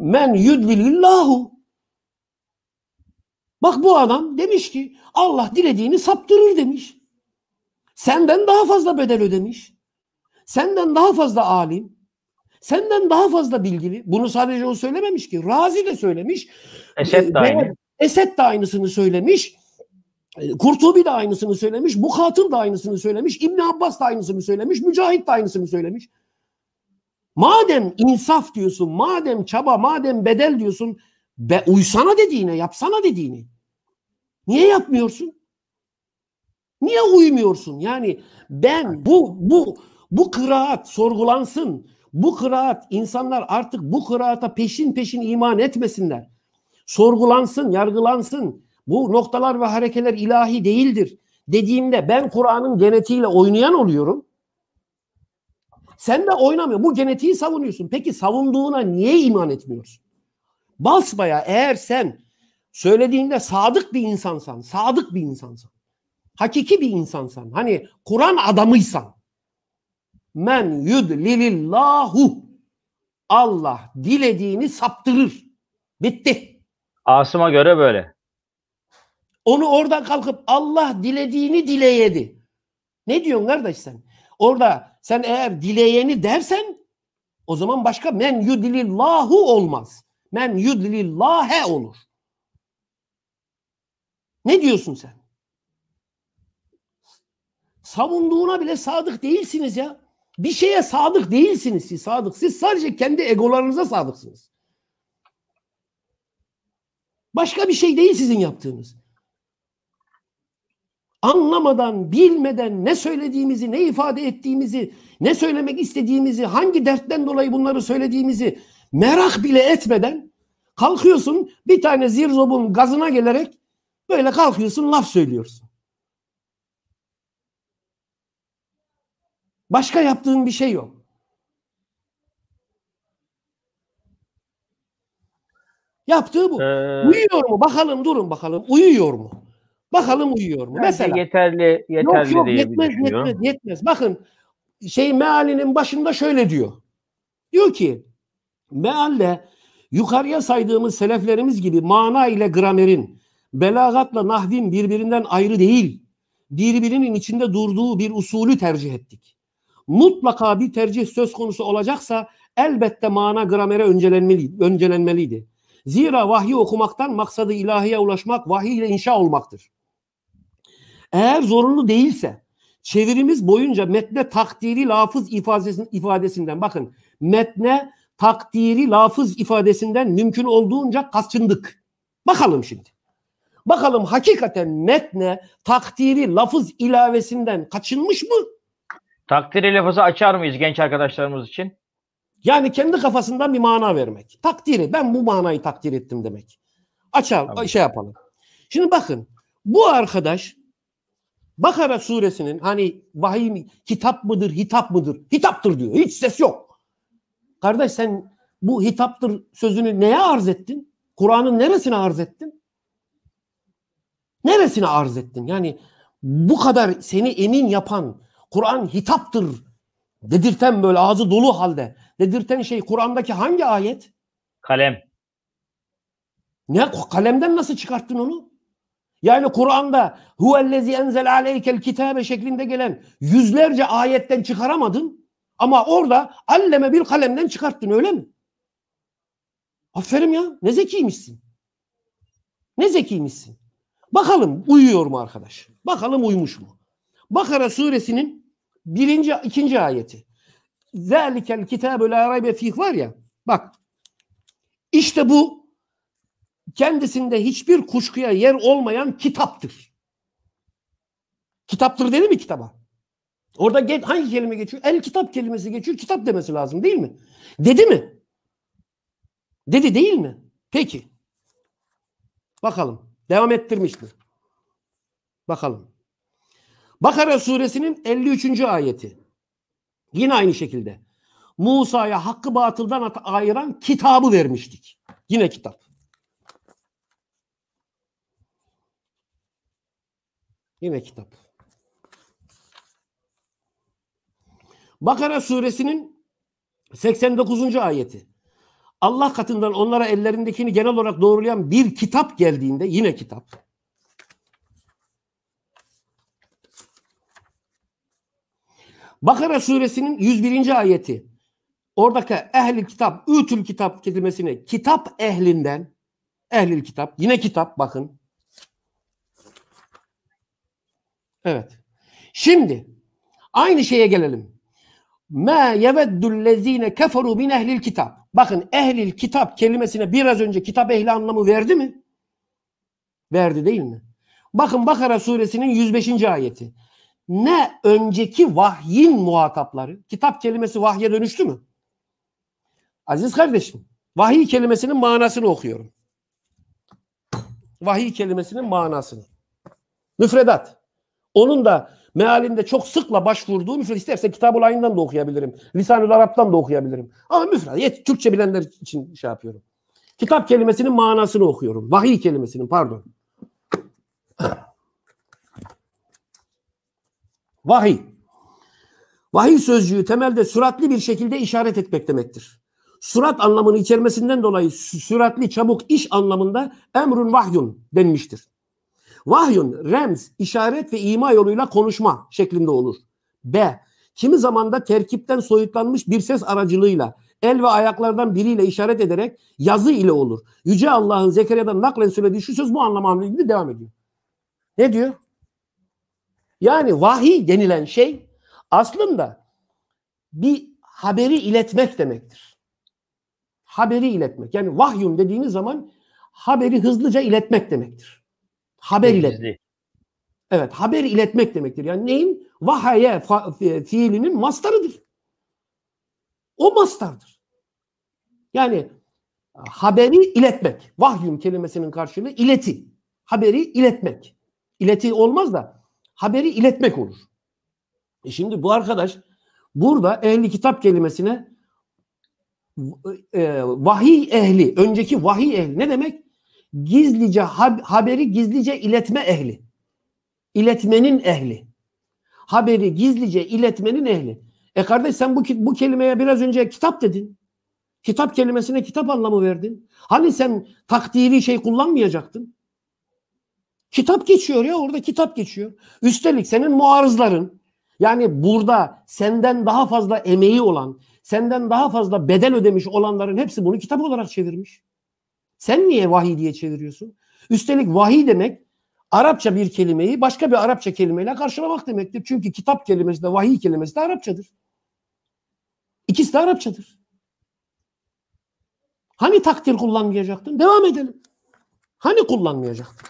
men yudvilillahu. Bak bu adam demiş ki Allah dilediğini saptırır demiş. Senden daha fazla bedel ödemiş. Senden daha fazla alim. Senden daha fazla bilgili. Bunu sadece o söylememiş ki. Razi de söylemiş. Esed de ee, aynı. Esed de aynısını söylemiş. Ee, Kurtubi de aynısını söylemiş. Mukatıl da aynısını söylemiş. İbn Abbas da aynısını söylemiş. Mücahit de aynısını söylemiş. Madem insaf diyorsun, madem çaba, madem bedel diyorsun, be uysana dediğine, yapsana dediğini. Niye yapmıyorsun? Niye uymuyorsun? Yani ben bu bu bu kıraat sorgulansın. Bu kıraat insanlar artık bu kıraata peşin peşin iman etmesinler. Sorgulansın, yargılansın. Bu noktalar ve harekeler ilahi değildir dediğimde ben Kur'an'ın genetiğiyle oynayan oluyorum. Sen de oynamıyor. Bu genetiği savunuyorsun. Peki savunduğuna niye iman etmiyorsun? Basbaya eğer sen söylediğinde sadık bir insansan, sadık bir insansan, hakiki bir insansan, hani Kur'an adamıysan, Men yud yudlilillahu Allah dilediğini saptırır. Bitti. Asım'a göre böyle. Onu oradan kalkıp Allah dilediğini dileyedi. Ne diyorsun kardeş sen? Orada sen eğer dileyeni dersen o zaman başka men yudlillahu olmaz. Men yudlillahe olur. Ne diyorsun sen? Savunduğuna bile sadık değilsiniz ya. Bir şeye sadık değilsiniz siz sadık. Siz sadece kendi egolarınıza sadıksınız. Başka bir şey değil sizin yaptığınız. Anlamadan, bilmeden ne söylediğimizi, ne ifade ettiğimizi, ne söylemek istediğimizi, hangi dertten dolayı bunları söylediğimizi merak bile etmeden kalkıyorsun bir tane zirzobun gazına gelerek böyle kalkıyorsun laf söylüyorsun. Başka yaptığın bir şey yok. Yaptığı bu. Ee, uyuyor mu? Bakalım durun bakalım. Uyuyor mu? Bakalım uyuyor mu? Mesela yeterli yeterli yok, yok, yetmez, yetmez, yetmez, yetmez. Bakın şey mealinin başında şöyle diyor. Diyor ki mealle yukarıya saydığımız seleflerimiz gibi mana ile gramerin, belagatla nahvin birbirinden ayrı değil, birbirinin içinde durduğu bir usulü tercih ettik mutlaka bir tercih söz konusu olacaksa elbette mana gramere öncelenmeli öncelenmeliydi. Zira vahyi okumaktan maksadı ilahiye ulaşmak vahiy ile inşa olmaktır. Eğer zorunlu değilse çevirimiz boyunca metne takdiri lafız ifadesin, ifadesinden bakın metne takdiri lafız ifadesinden mümkün olduğunca kaçındık. Bakalım şimdi. Bakalım hakikaten metne takdiri lafız ilavesinden kaçınmış mı? Takdiri lafızı açar mıyız genç arkadaşlarımız için? Yani kendi kafasından bir mana vermek. Takdiri ben bu manayı takdir ettim demek. Açar Tabii. şey yapalım. Şimdi bakın bu arkadaş Bakara suresinin hani vahiy hitap mıdır hitap mıdır hitaptır diyor. Hiç ses yok. Kardeş sen bu hitaptır sözünü neye arz ettin? Kur'an'ın neresine arz ettin? Neresine arz ettin? Yani bu kadar seni emin yapan Kur'an hitaptır dedirten böyle ağzı dolu halde dedirten şey Kur'an'daki hangi ayet? Kalem. Ne kalemden nasıl çıkarttın onu? Yani Kur'an'da huvellezi enzel aleykel kitabe şeklinde gelen yüzlerce ayetten çıkaramadın ama orada alleme bir kalemden çıkarttın öyle mi? Aferin ya ne zekiymişsin. Ne zekiymişsin. Bakalım uyuyor mu arkadaş? Bakalım uyumuş mu? Bakara suresinin birinci, ikinci ayeti. Zelikel kitabü la raybe fih var ya. Bak. İşte bu kendisinde hiçbir kuşkuya yer olmayan kitaptır. Kitaptır dedi mi kitaba? Orada hangi kelime geçiyor? El kitap kelimesi geçiyor. Kitap demesi lazım değil mi? Dedi mi? Dedi değil mi? Peki. Bakalım. Devam ettirmiş mi? Bakalım. Bakara suresinin 53. ayeti. Yine aynı şekilde. Musa'ya hakkı batıldan ayıran kitabı vermiştik. Yine kitap. Yine kitap. Bakara suresinin 89. ayeti. Allah katından onlara ellerindekini genel olarak doğrulayan bir kitap geldiğinde yine kitap. Bakara suresinin 101. ayeti. Oradaki ehli kitap, ütül kitap kelimesine kitap ehlinden, ehli kitap, yine kitap bakın. Evet. Şimdi aynı şeye gelelim. Ma yeveddüllezine keferu min ehlil kitap. Bakın ehlil kitap kelimesine biraz önce kitap ehli anlamı verdi mi? Verdi değil mi? Bakın Bakara suresinin 105. ayeti ne önceki vahyin muhatapları. Kitap kelimesi vahye dönüştü mü? Aziz kardeşim, vahiy kelimesinin manasını okuyorum. Vahiy kelimesinin manasını. Müfredat. Onun da mealinde çok sıkla başvurduğu müfredat. İsterse Kitab-ı Ayn'dan da okuyabilirim. lisan Arap'tan da okuyabilirim. Ama müfredat. Yet, Türkçe bilenler için şey yapıyorum. Kitap kelimesinin manasını okuyorum. Vahiy kelimesinin pardon. Vahiy. Vahiy sözcüğü temelde süratli bir şekilde işaret etmek demektir. Surat anlamını içermesinden dolayı süratli, çabuk iş anlamında emrun vahyun denmiştir. Vahyun, rems, işaret ve ima yoluyla konuşma şeklinde olur. B. Kimi zamanda terkipten soyutlanmış bir ses aracılığıyla el ve ayaklardan biriyle işaret ederek yazı ile olur. Yüce Allah'ın Zekeriya'dan naklen söylediği şu söz bu anlama ilgili devam ediyor. Ne diyor? Yani vahiy denilen şey aslında bir haberi iletmek demektir. Haberi iletmek. Yani vahyum dediğimiz zaman haberi hızlıca iletmek demektir. Haber iletmek. Evet haber iletmek demektir. Yani neyin? Vahaye fiilinin mastarıdır. O mastardır. Yani haberi iletmek. Vahyum kelimesinin karşılığı ileti. Haberi iletmek. İleti olmaz da haberi iletmek olur. E şimdi bu arkadaş burada ehli kitap kelimesine e, vahiy ehli, önceki vahiy ehli ne demek? Gizlice haberi gizlice iletme ehli. İletmenin ehli. Haberi gizlice iletmenin ehli. E kardeş sen bu, bu kelimeye biraz önce kitap dedin. Kitap kelimesine kitap anlamı verdin. Hani sen takdiri şey kullanmayacaktın? Kitap geçiyor ya orada kitap geçiyor. Üstelik senin muarızların yani burada senden daha fazla emeği olan, senden daha fazla bedel ödemiş olanların hepsi bunu kitap olarak çevirmiş. Sen niye vahiy diye çeviriyorsun? Üstelik vahiy demek Arapça bir kelimeyi başka bir Arapça kelimeyle karşılamak demektir. Çünkü kitap kelimesi de vahiy kelimesi de Arapçadır. İkisi de Arapçadır. Hani takdir kullanmayacaktın? Devam edelim. Hani kullanmayacaktın?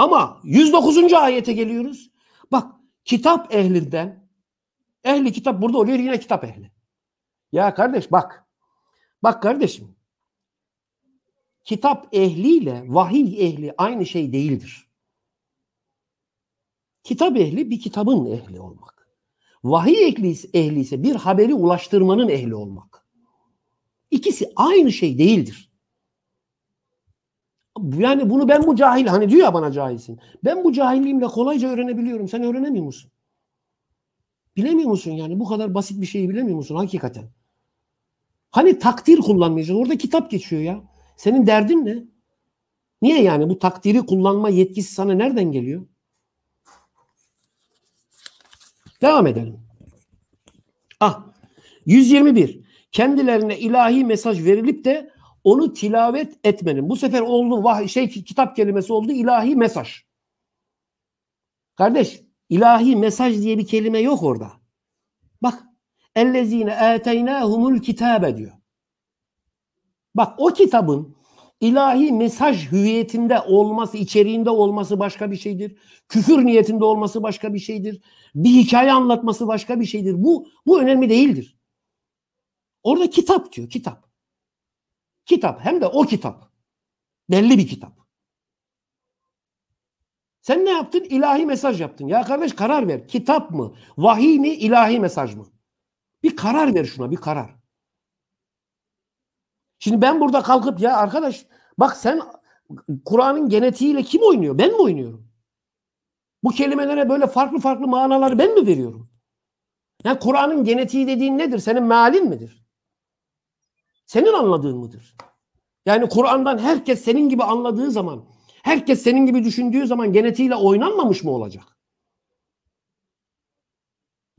Ama 109. ayete geliyoruz. Bak kitap ehlinden ehli kitap burada oluyor yine kitap ehli. Ya kardeş bak. Bak kardeşim. Kitap ehliyle vahiy ehli aynı şey değildir. Kitap ehli bir kitabın ehli olmak. Vahiy ehli ise bir haberi ulaştırmanın ehli olmak. İkisi aynı şey değildir. Yani bunu ben bu cahil hani diyor ya bana cahilsin. Ben bu cahilliğimle kolayca öğrenebiliyorum. Sen öğrenemiyor musun? Bilemiyor musun yani? Bu kadar basit bir şeyi bilemiyor musun hakikaten? Hani takdir kullanmayacaksın. Orada kitap geçiyor ya. Senin derdin ne? Niye yani bu takdiri kullanma yetkisi sana nereden geliyor? Devam edelim. Ah 121. Kendilerine ilahi mesaj verilip de onu tilavet etmenin. Bu sefer oldu vah şey kitap kelimesi oldu ilahi mesaj. Kardeş ilahi mesaj diye bir kelime yok orada. Bak ellezine eteynâhumul kitabe diyor. Bak o kitabın ilahi mesaj hüviyetinde olması, içeriğinde olması başka bir şeydir. Küfür niyetinde olması başka bir şeydir. Bir hikaye anlatması başka bir şeydir. Bu bu önemli değildir. Orada kitap diyor, kitap kitap hem de o kitap. Belli bir kitap. Sen ne yaptın? İlahi mesaj yaptın. Ya kardeş karar ver. Kitap mı? Vahiy mi? İlahi mesaj mı? Bir karar ver şuna bir karar. Şimdi ben burada kalkıp ya arkadaş bak sen Kur'an'ın genetiğiyle kim oynuyor? Ben mi oynuyorum? Bu kelimelere böyle farklı farklı manaları ben mi veriyorum? Yani Kur'an'ın genetiği dediğin nedir? Senin mealin midir? senin anladığın mıdır? Yani Kur'an'dan herkes senin gibi anladığı zaman, herkes senin gibi düşündüğü zaman genetiğiyle oynanmamış mı olacak?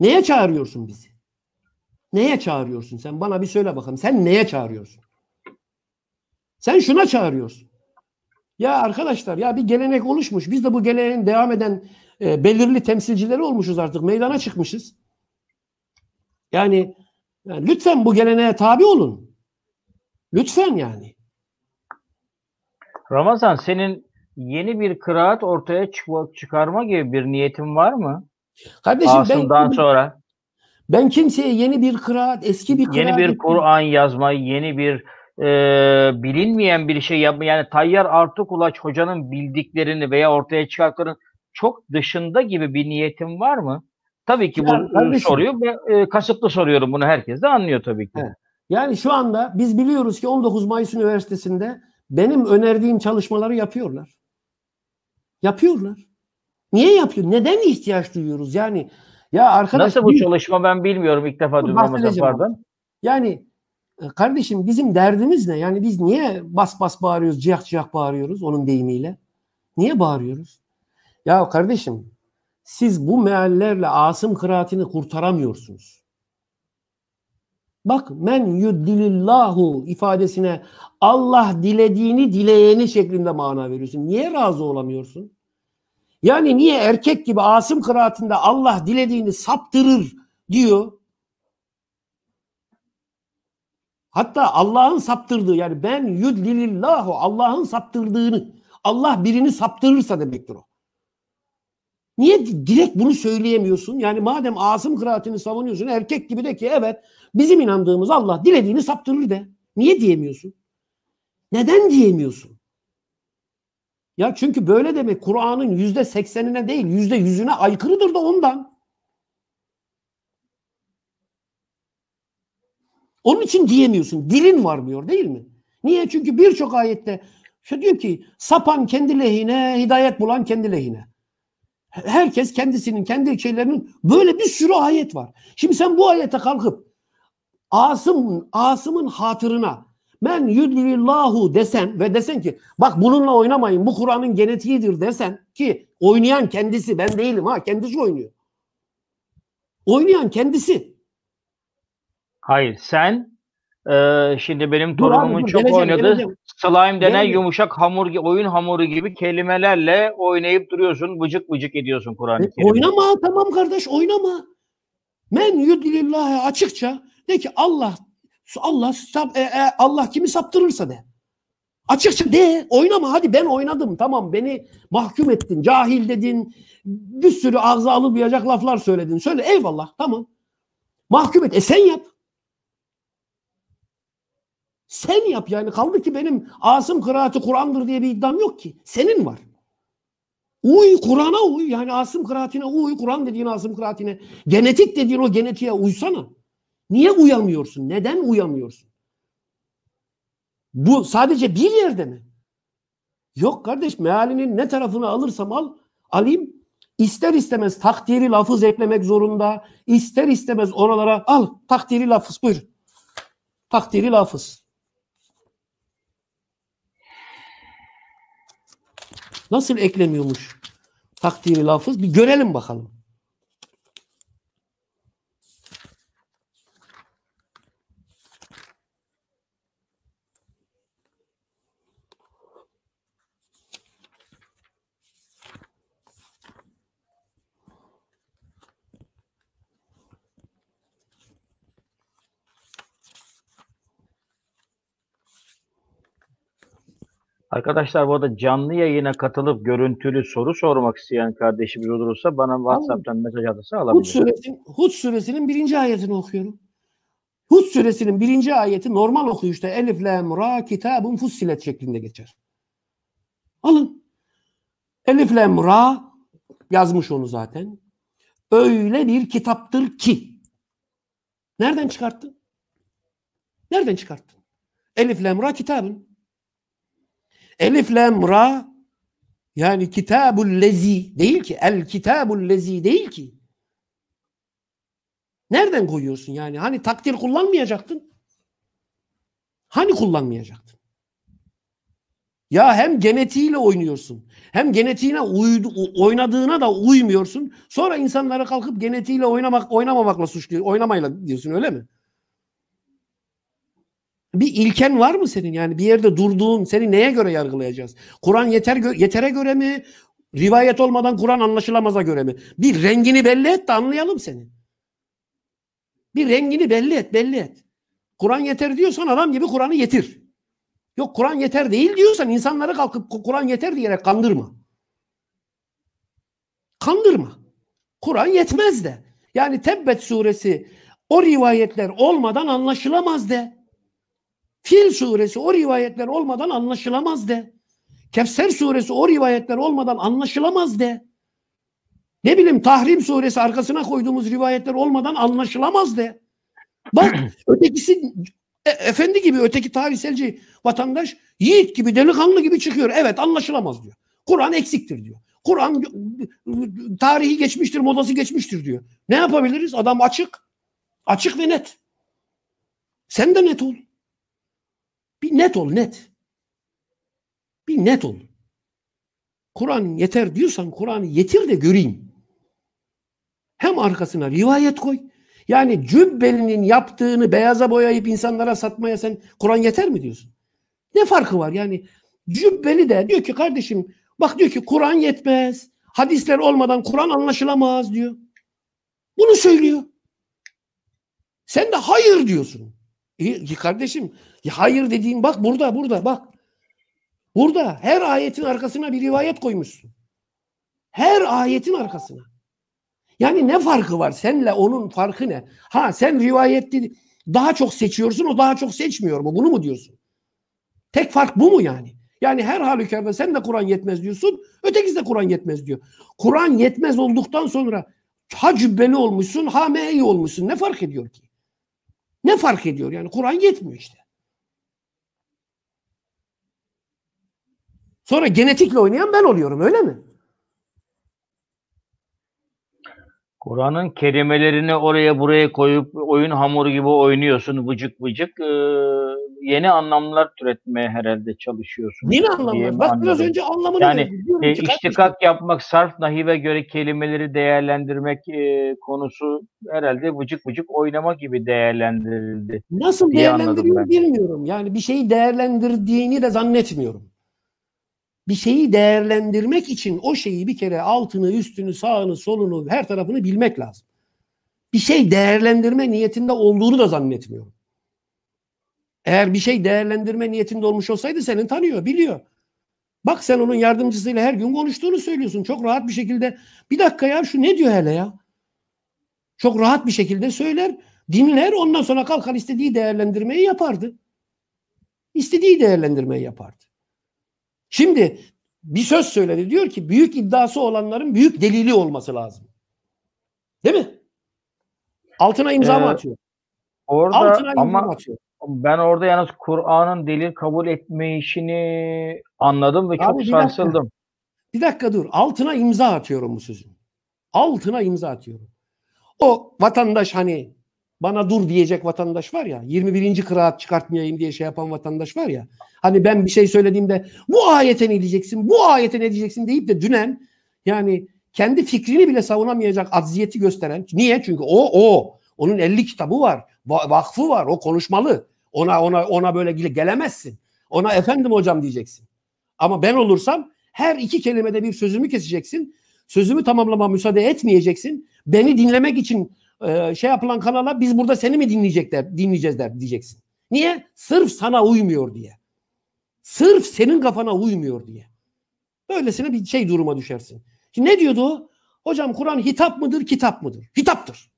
Neye çağırıyorsun bizi? Neye çağırıyorsun sen? Bana bir söyle bakalım. Sen neye çağırıyorsun? Sen şuna çağırıyorsun. Ya arkadaşlar ya bir gelenek oluşmuş. Biz de bu geleneğin devam eden e, belirli temsilcileri olmuşuz artık. Meydana çıkmışız. Yani, yani e, lütfen bu geleneğe tabi olun. Lütfen yani. Ramazan senin yeni bir kıraat ortaya çıkma, çıkarma gibi bir niyetin var mı? Kardeşim Asım'dan ben, sonra. Ben kimseye yeni bir kıraat, eski bir kıraat. Yeni bir Kur'an yazmayı, yeni bir e, bilinmeyen bir şey yapma. Yani Tayyar Artukulaç hocanın bildiklerini veya ortaya çıkarttıklarının çok dışında gibi bir niyetim var mı? Tabii ki bu ya, soruyu ve e, kasıtlı soruyorum bunu herkes de anlıyor tabii ki. He. Yani şu anda biz biliyoruz ki 19 Mayıs Üniversitesi'nde benim önerdiğim çalışmaları yapıyorlar. Yapıyorlar. Niye yapıyor? Neden ihtiyaç duyuyoruz? Yani ya arkadaş Nasıl bu değil, çalışma ben bilmiyorum ilk defa duymamıza pardon. Yani e, kardeşim bizim derdimiz ne? Yani biz niye bas bas bağırıyoruz, ciyak ciyak bağırıyoruz onun deyimiyle? Niye bağırıyoruz? Ya kardeşim siz bu meallerle Asım kıraatini kurtaramıyorsunuz. Bak men yuddilillahu ifadesine Allah dilediğini dileyeni şeklinde mana veriyorsun. Niye razı olamıyorsun? Yani niye erkek gibi Asım kıraatinde Allah dilediğini saptırır diyor. Hatta Allah'ın saptırdığı yani ben yudlilillahu Allah'ın saptırdığını Allah birini saptırırsa demektir o. Niye direkt bunu söyleyemiyorsun? Yani madem Asım kıraatini savunuyorsun erkek gibi de ki evet bizim inandığımız Allah dilediğini saptırır de. Niye diyemiyorsun? Neden diyemiyorsun? Ya çünkü böyle demek Kur'an'ın yüzde seksenine değil yüzde yüzüne aykırıdır da ondan. Onun için diyemiyorsun. Dilin varmıyor değil mi? Niye? Çünkü birçok ayette şu diyor ki sapan kendi lehine, hidayet bulan kendi lehine. Herkes kendisinin, kendi şeylerinin böyle bir sürü ayet var. Şimdi sen bu ayete kalkıp Asım, Asım'ın hatırına ben yudrillahu desen ve desen ki bak bununla oynamayın bu Kur'an'ın genetiğidir desen ki oynayan kendisi ben değilim ha kendisi oynuyor. Oynayan kendisi. Hayır sen e, şimdi benim torunumun çok oynadı. Geleceğim slime denen yumuşak hamur oyun hamuru gibi kelimelerle oynayıp duruyorsun. Vıcık vıcık ediyorsun Kur'an-ı e, Kerim'i. Oynama tamam kardeş oynama. Men yudlillahi açıkça de ki Allah Allah e, e, Allah kimi saptırırsa de. Açıkça de oynama hadi ben oynadım tamam beni mahkum ettin cahil dedin bir sürü ağza alıp yiyecek laflar söyledin söyle eyvallah tamam mahkum et e sen yap sen yap yani. Kaldı ki benim Asım kıraati Kur'an'dır diye bir iddiam yok ki. Senin var. Uy Kur'an'a uy. Yani Asım kıraatine uy. Kur'an dediğin Asım kıraatine. Genetik dediğin o genetiğe uysana. Niye uyamıyorsun? Neden uyamıyorsun? Bu sadece bir yerde mi? Yok kardeş mealinin ne tarafını alırsam al alayım ister istemez takdiri lafız eklemek zorunda. ister istemez oralara al takdiri lafız buyur. Takdiri lafız. Nasıl eklemiyormuş takdiri lafız? Bir görelim bakalım. Arkadaşlar bu arada canlı yayına katılıp görüntülü soru sormak isteyen kardeşimiz olursa bana WhatsApp'tan mesaj adresi alabilir. Hud, suresi, Hud suresinin birinci ayetini okuyorum. Hud suresinin birinci ayeti normal okuyuşta Elif, Lam, Ra, Kitabun, Fussilet şeklinde geçer. Alın. Elif, Lam, Ra yazmış onu zaten. Öyle bir kitaptır ki. Nereden çıkarttın? Nereden çıkarttın? Elif, Lam, Ra, Kitabun. Elif lam ra yani kitabul lezi değil ki. El kitabul lezi değil ki. Nereden koyuyorsun yani? Hani takdir kullanmayacaktın? Hani kullanmayacaktın? Ya hem genetiğiyle oynuyorsun. Hem genetiğine uydu, oynadığına da uymuyorsun. Sonra insanlara kalkıp genetiğiyle oynamak oynamamakla suçluyor. Oynamayla diyorsun öyle mi? Bir ilken var mı senin? Yani bir yerde durduğun, seni neye göre yargılayacağız? Kur'an yeter gö- yetere göre mi? Rivayet olmadan Kur'an anlaşılamaza göre mi? Bir rengini belli et de anlayalım seni. Bir rengini belli et, belli et. Kur'an yeter diyorsan adam gibi Kur'an'ı yetir. Yok Kur'an yeter değil diyorsan insanlara kalkıp Kur'an yeter diyerek kandırma. Kandırma. Kur'an yetmez de. Yani Tebbet suresi o rivayetler olmadan anlaşılamaz de. Fil suresi o rivayetler olmadan anlaşılamaz de. Kevser suresi o rivayetler olmadan anlaşılamaz de. Ne bileyim Tahrim suresi arkasına koyduğumuz rivayetler olmadan anlaşılamaz de. Bak (clears throat) ötekisi e, efendi gibi öteki tarihselci vatandaş yiğit gibi delikanlı gibi çıkıyor. Evet anlaşılamaz diyor. Kur'an eksiktir diyor. Kur'an tarihi geçmiştir, modası geçmiştir diyor. Ne yapabiliriz? Adam açık. Açık ve net. Sen de net ol. Bir net ol net. Bir net ol. Kur'an yeter diyorsan Kur'an'ı yetir de göreyim. Hem arkasına rivayet koy. Yani cübbelinin yaptığını beyaza boyayıp insanlara satmaya sen Kur'an yeter mi diyorsun? Ne farkı var yani? Cübbeli de diyor ki kardeşim bak diyor ki Kur'an yetmez. Hadisler olmadan Kur'an anlaşılamaz diyor. Bunu söylüyor. Sen de hayır diyorsun. İyi e, kardeşim ya hayır dediğim bak burada burada bak. Burada her ayetin arkasına bir rivayet koymuşsun. Her ayetin arkasına. Yani ne farkı var? Senle onun farkı ne? Ha sen rivayetli daha çok seçiyorsun o daha çok seçmiyor mu? Bunu mu diyorsun? Tek fark bu mu yani? Yani her halükarda sen de Kur'an yetmez diyorsun. Ötekisi de Kur'an yetmez diyor. Kur'an yetmez olduktan sonra ha cübbeli olmuşsun ha meyi olmuşsun. Ne fark ediyor ki? Ne fark ediyor yani? Kur'an yetmiyor işte. Sonra genetikle oynayan ben oluyorum öyle mi? Kur'an'ın kelimelerini oraya buraya koyup oyun hamuru gibi oynuyorsun bıcık bıcık. Ee, yeni anlamlar türetmeye herhalde çalışıyorsun. Yeni anlamlar. Bak anladım. biraz önce anlamını Yani e, iştikak yapmak, sarf nahive göre kelimeleri değerlendirmek e, konusu herhalde bıcık bıcık oynama gibi değerlendirildi. Nasıl değerlendiriyor bilmiyorum. Yani bir şeyi değerlendirdiğini de zannetmiyorum bir şeyi değerlendirmek için o şeyi bir kere altını, üstünü, sağını, solunu, her tarafını bilmek lazım. Bir şey değerlendirme niyetinde olduğunu da zannetmiyorum. Eğer bir şey değerlendirme niyetinde olmuş olsaydı senin tanıyor, biliyor. Bak sen onun yardımcısıyla her gün konuştuğunu söylüyorsun. Çok rahat bir şekilde bir dakika ya şu ne diyor hele ya? Çok rahat bir şekilde söyler, dinler ondan sonra kalkar istediği değerlendirmeyi yapardı. İstediği değerlendirmeyi yapardı. Şimdi bir söz söyledi. Diyor ki büyük iddiası olanların büyük delili olması lazım. Değil mi? Altına imza ee, mı atıyor? Orada Altına ama imza atıyor? Ben orada yalnız Kur'an'ın delil kabul etme işini anladım ve Abi çok bir sarsıldım. Bir dakika dur. Altına imza atıyorum bu sözün. Altına imza atıyorum. O vatandaş hani bana dur diyecek vatandaş var ya 21. kıraat çıkartmayayım diye şey yapan vatandaş var ya hani ben bir şey söylediğimde bu ayete ne diyeceksin bu ayete ne diyeceksin deyip de dünen yani kendi fikrini bile savunamayacak acziyeti gösteren niye çünkü o o onun 50 kitabı var vakfı var o konuşmalı ona ona ona böyle gelemezsin ona efendim hocam diyeceksin ama ben olursam her iki kelimede bir sözümü keseceksin sözümü tamamlama müsaade etmeyeceksin beni dinlemek için e, şey yapılan kanala biz burada seni mi dinleyecekler, dinleyeceğiz der diyeceksin. Niye? Sırf sana uymuyor diye. Sırf senin kafana uymuyor diye. Böylesine bir şey duruma düşersin. Şimdi ne diyordu? Hocam Kur'an hitap mıdır, kitap mıdır? Hitaptır.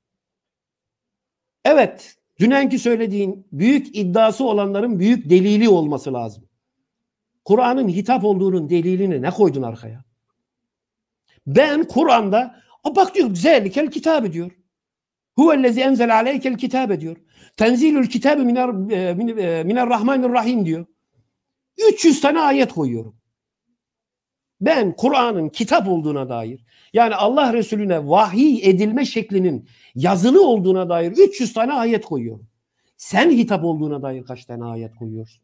Evet, dünenki söylediğin büyük iddiası olanların büyük delili olması lazım. Kur'an'ın hitap olduğunun delilini ne koydun arkaya? Ben Kur'an'da bak diyor güzel kel kitabı diyor. Huvellezi enzel aleykel kitabe diyor. Tenzilül kitabe minel rahmanir rahim diyor. 300 tane ayet koyuyorum. Ben Kur'an'ın kitap olduğuna dair yani Allah Resulüne vahiy edilme şeklinin yazılı olduğuna dair 300 tane ayet koyuyorum. Sen hitap olduğuna dair kaç tane ayet koyuyorsun?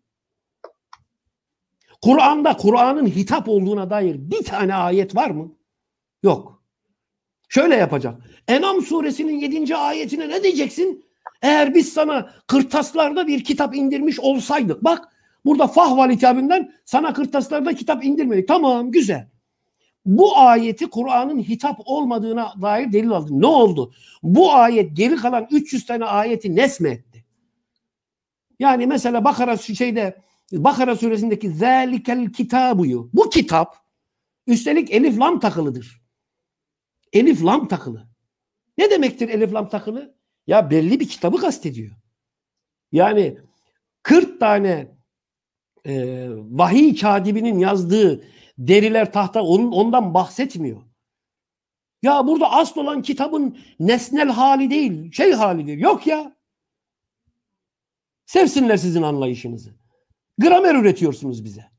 Kur'an'da Kur'an'ın hitap olduğuna dair bir tane ayet var mı? Yok. Şöyle yapacak. Enam suresinin 7. ayetine ne diyeceksin? Eğer biz sana kırtaslarda bir kitap indirmiş olsaydık. Bak burada Fahval hitabından sana kırtaslarda kitap indirmedik. Tamam güzel. Bu ayeti Kur'an'ın hitap olmadığına dair delil aldın. Ne oldu? Bu ayet geri kalan 300 tane ayeti nesme etti. Yani mesela Bakara şeyde Bakara suresindeki zelikel kitabuyu bu kitap üstelik elif lam takılıdır. Elif lam takılı. Ne demektir elif lam takılı? Ya belli bir kitabı kastediyor. Yani 40 tane e, vahiy kadibinin yazdığı deriler tahta onun, ondan bahsetmiyor. Ya burada asıl olan kitabın nesnel hali değil, şey halidir. Yok ya. Sevsinler sizin anlayışınızı. Gramer üretiyorsunuz bize.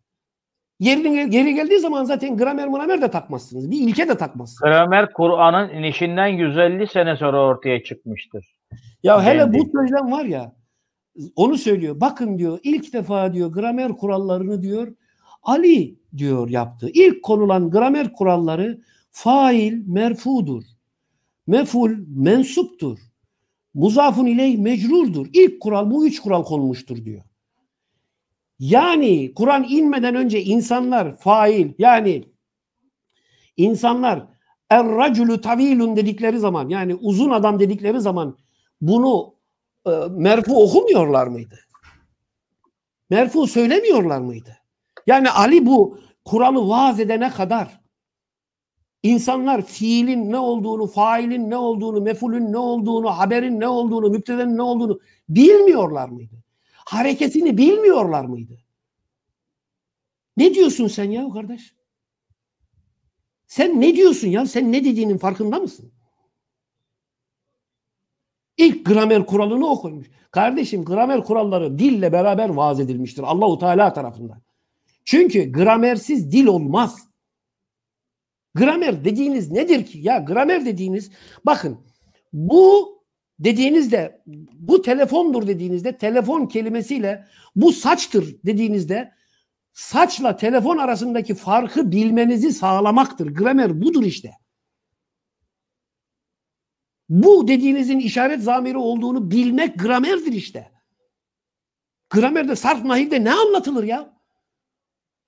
Yerine, geri geldiği zaman zaten gramer muramer de takmazsınız. Bir ilke de takmazsınız. Gramer Kur'an'ın inişinden 150 sene sonra ortaya çıkmıştır. Ya Kendi. hele bu söylem var ya onu söylüyor. Bakın diyor ilk defa diyor gramer kurallarını diyor Ali diyor yaptı. İlk konulan gramer kuralları fail merfudur. Meful mensuptur. Muzafun ileyh mecrurdur. İlk kural bu üç kural konmuştur diyor. Yani Kur'an inmeden önce insanlar fail yani insanlar er racülü tavilun dedikleri zaman yani uzun adam dedikleri zaman bunu e, merfu okumuyorlar mıydı? Merfu söylemiyorlar mıydı? Yani Ali bu Kur'an'ı vaaz edene kadar insanlar fiilin ne olduğunu, failin ne olduğunu, mefulün ne olduğunu, haberin ne olduğunu, müptedenin ne olduğunu bilmiyorlar mıydı? hareketini bilmiyorlar mıydı? Ne diyorsun sen ya kardeş? Sen ne diyorsun ya? Sen ne dediğinin farkında mısın? İlk gramer kuralını o koymuş. Kardeşim gramer kuralları dille beraber vaaz edilmiştir Allahu Teala tarafından. Çünkü gramersiz dil olmaz. Gramer dediğiniz nedir ki? Ya gramer dediğiniz bakın bu dediğinizde bu telefondur dediğinizde telefon kelimesiyle bu saçtır dediğinizde saçla telefon arasındaki farkı bilmenizi sağlamaktır. Gramer budur işte. Bu dediğinizin işaret zamiri olduğunu bilmek gramerdir işte. Gramerde sarf nahilde ne anlatılır ya?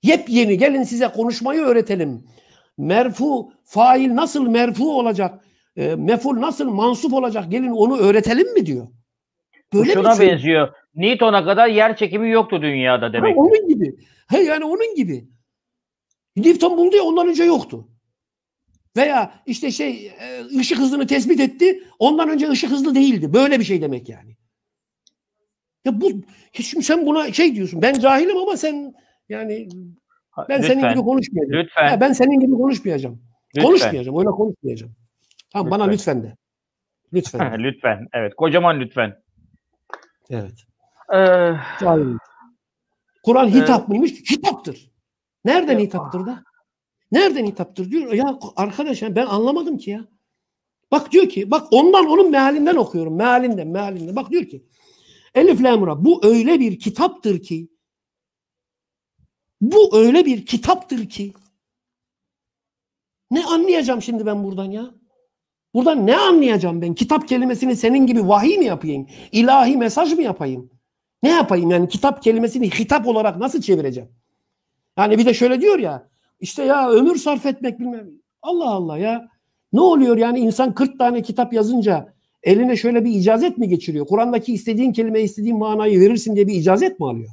Yepyeni gelin size konuşmayı öğretelim. Merfu fail nasıl merfu olacak? e, meful nasıl mansup olacak gelin onu öğretelim mi diyor. Böyle Şuna şey. benziyor. Newton'a kadar yer çekimi yoktu dünyada demek. Ha, onun gibi. He yani onun gibi. Newton buldu ya ondan önce yoktu. Veya işte şey e, ışık hızını tespit etti. Ondan önce ışık hızlı değildi. Böyle bir şey demek yani. Ya bu şimdi sen buna şey diyorsun. Ben cahilim ama sen yani ben lütfen, senin gibi konuşmayacağım. Lütfen. Ha, ben senin gibi konuşmayacağım. Lütfen. Konuşmayacağım. Öyle konuşmayacağım. Tamam lütfen. bana lütfen de. Lütfen. lütfen. Evet. Kocaman lütfen. Evet. Ee, Kur'an hitap mıymış? Hitaptır. Nereden hitaptır da? Nereden hitaptır diyor. Ya arkadaş ben anlamadım ki ya. Bak diyor ki bak ondan onun mealinden okuyorum. Mealinden mealinden. Bak diyor ki Elif Lamura bu öyle bir kitaptır ki bu öyle bir kitaptır ki ne anlayacağım şimdi ben buradan ya? Buradan ne anlayacağım ben? Kitap kelimesini senin gibi vahiy mi yapayım? İlahi mesaj mı yapayım? Ne yapayım yani kitap kelimesini hitap olarak nasıl çevireceğim? Yani bir de şöyle diyor ya işte ya ömür sarf etmek bilmem. Allah Allah ya. Ne oluyor yani insan 40 tane kitap yazınca eline şöyle bir icazet mi geçiriyor? Kur'an'daki istediğin kelime istediğin manayı verirsin diye bir icazet mi alıyor?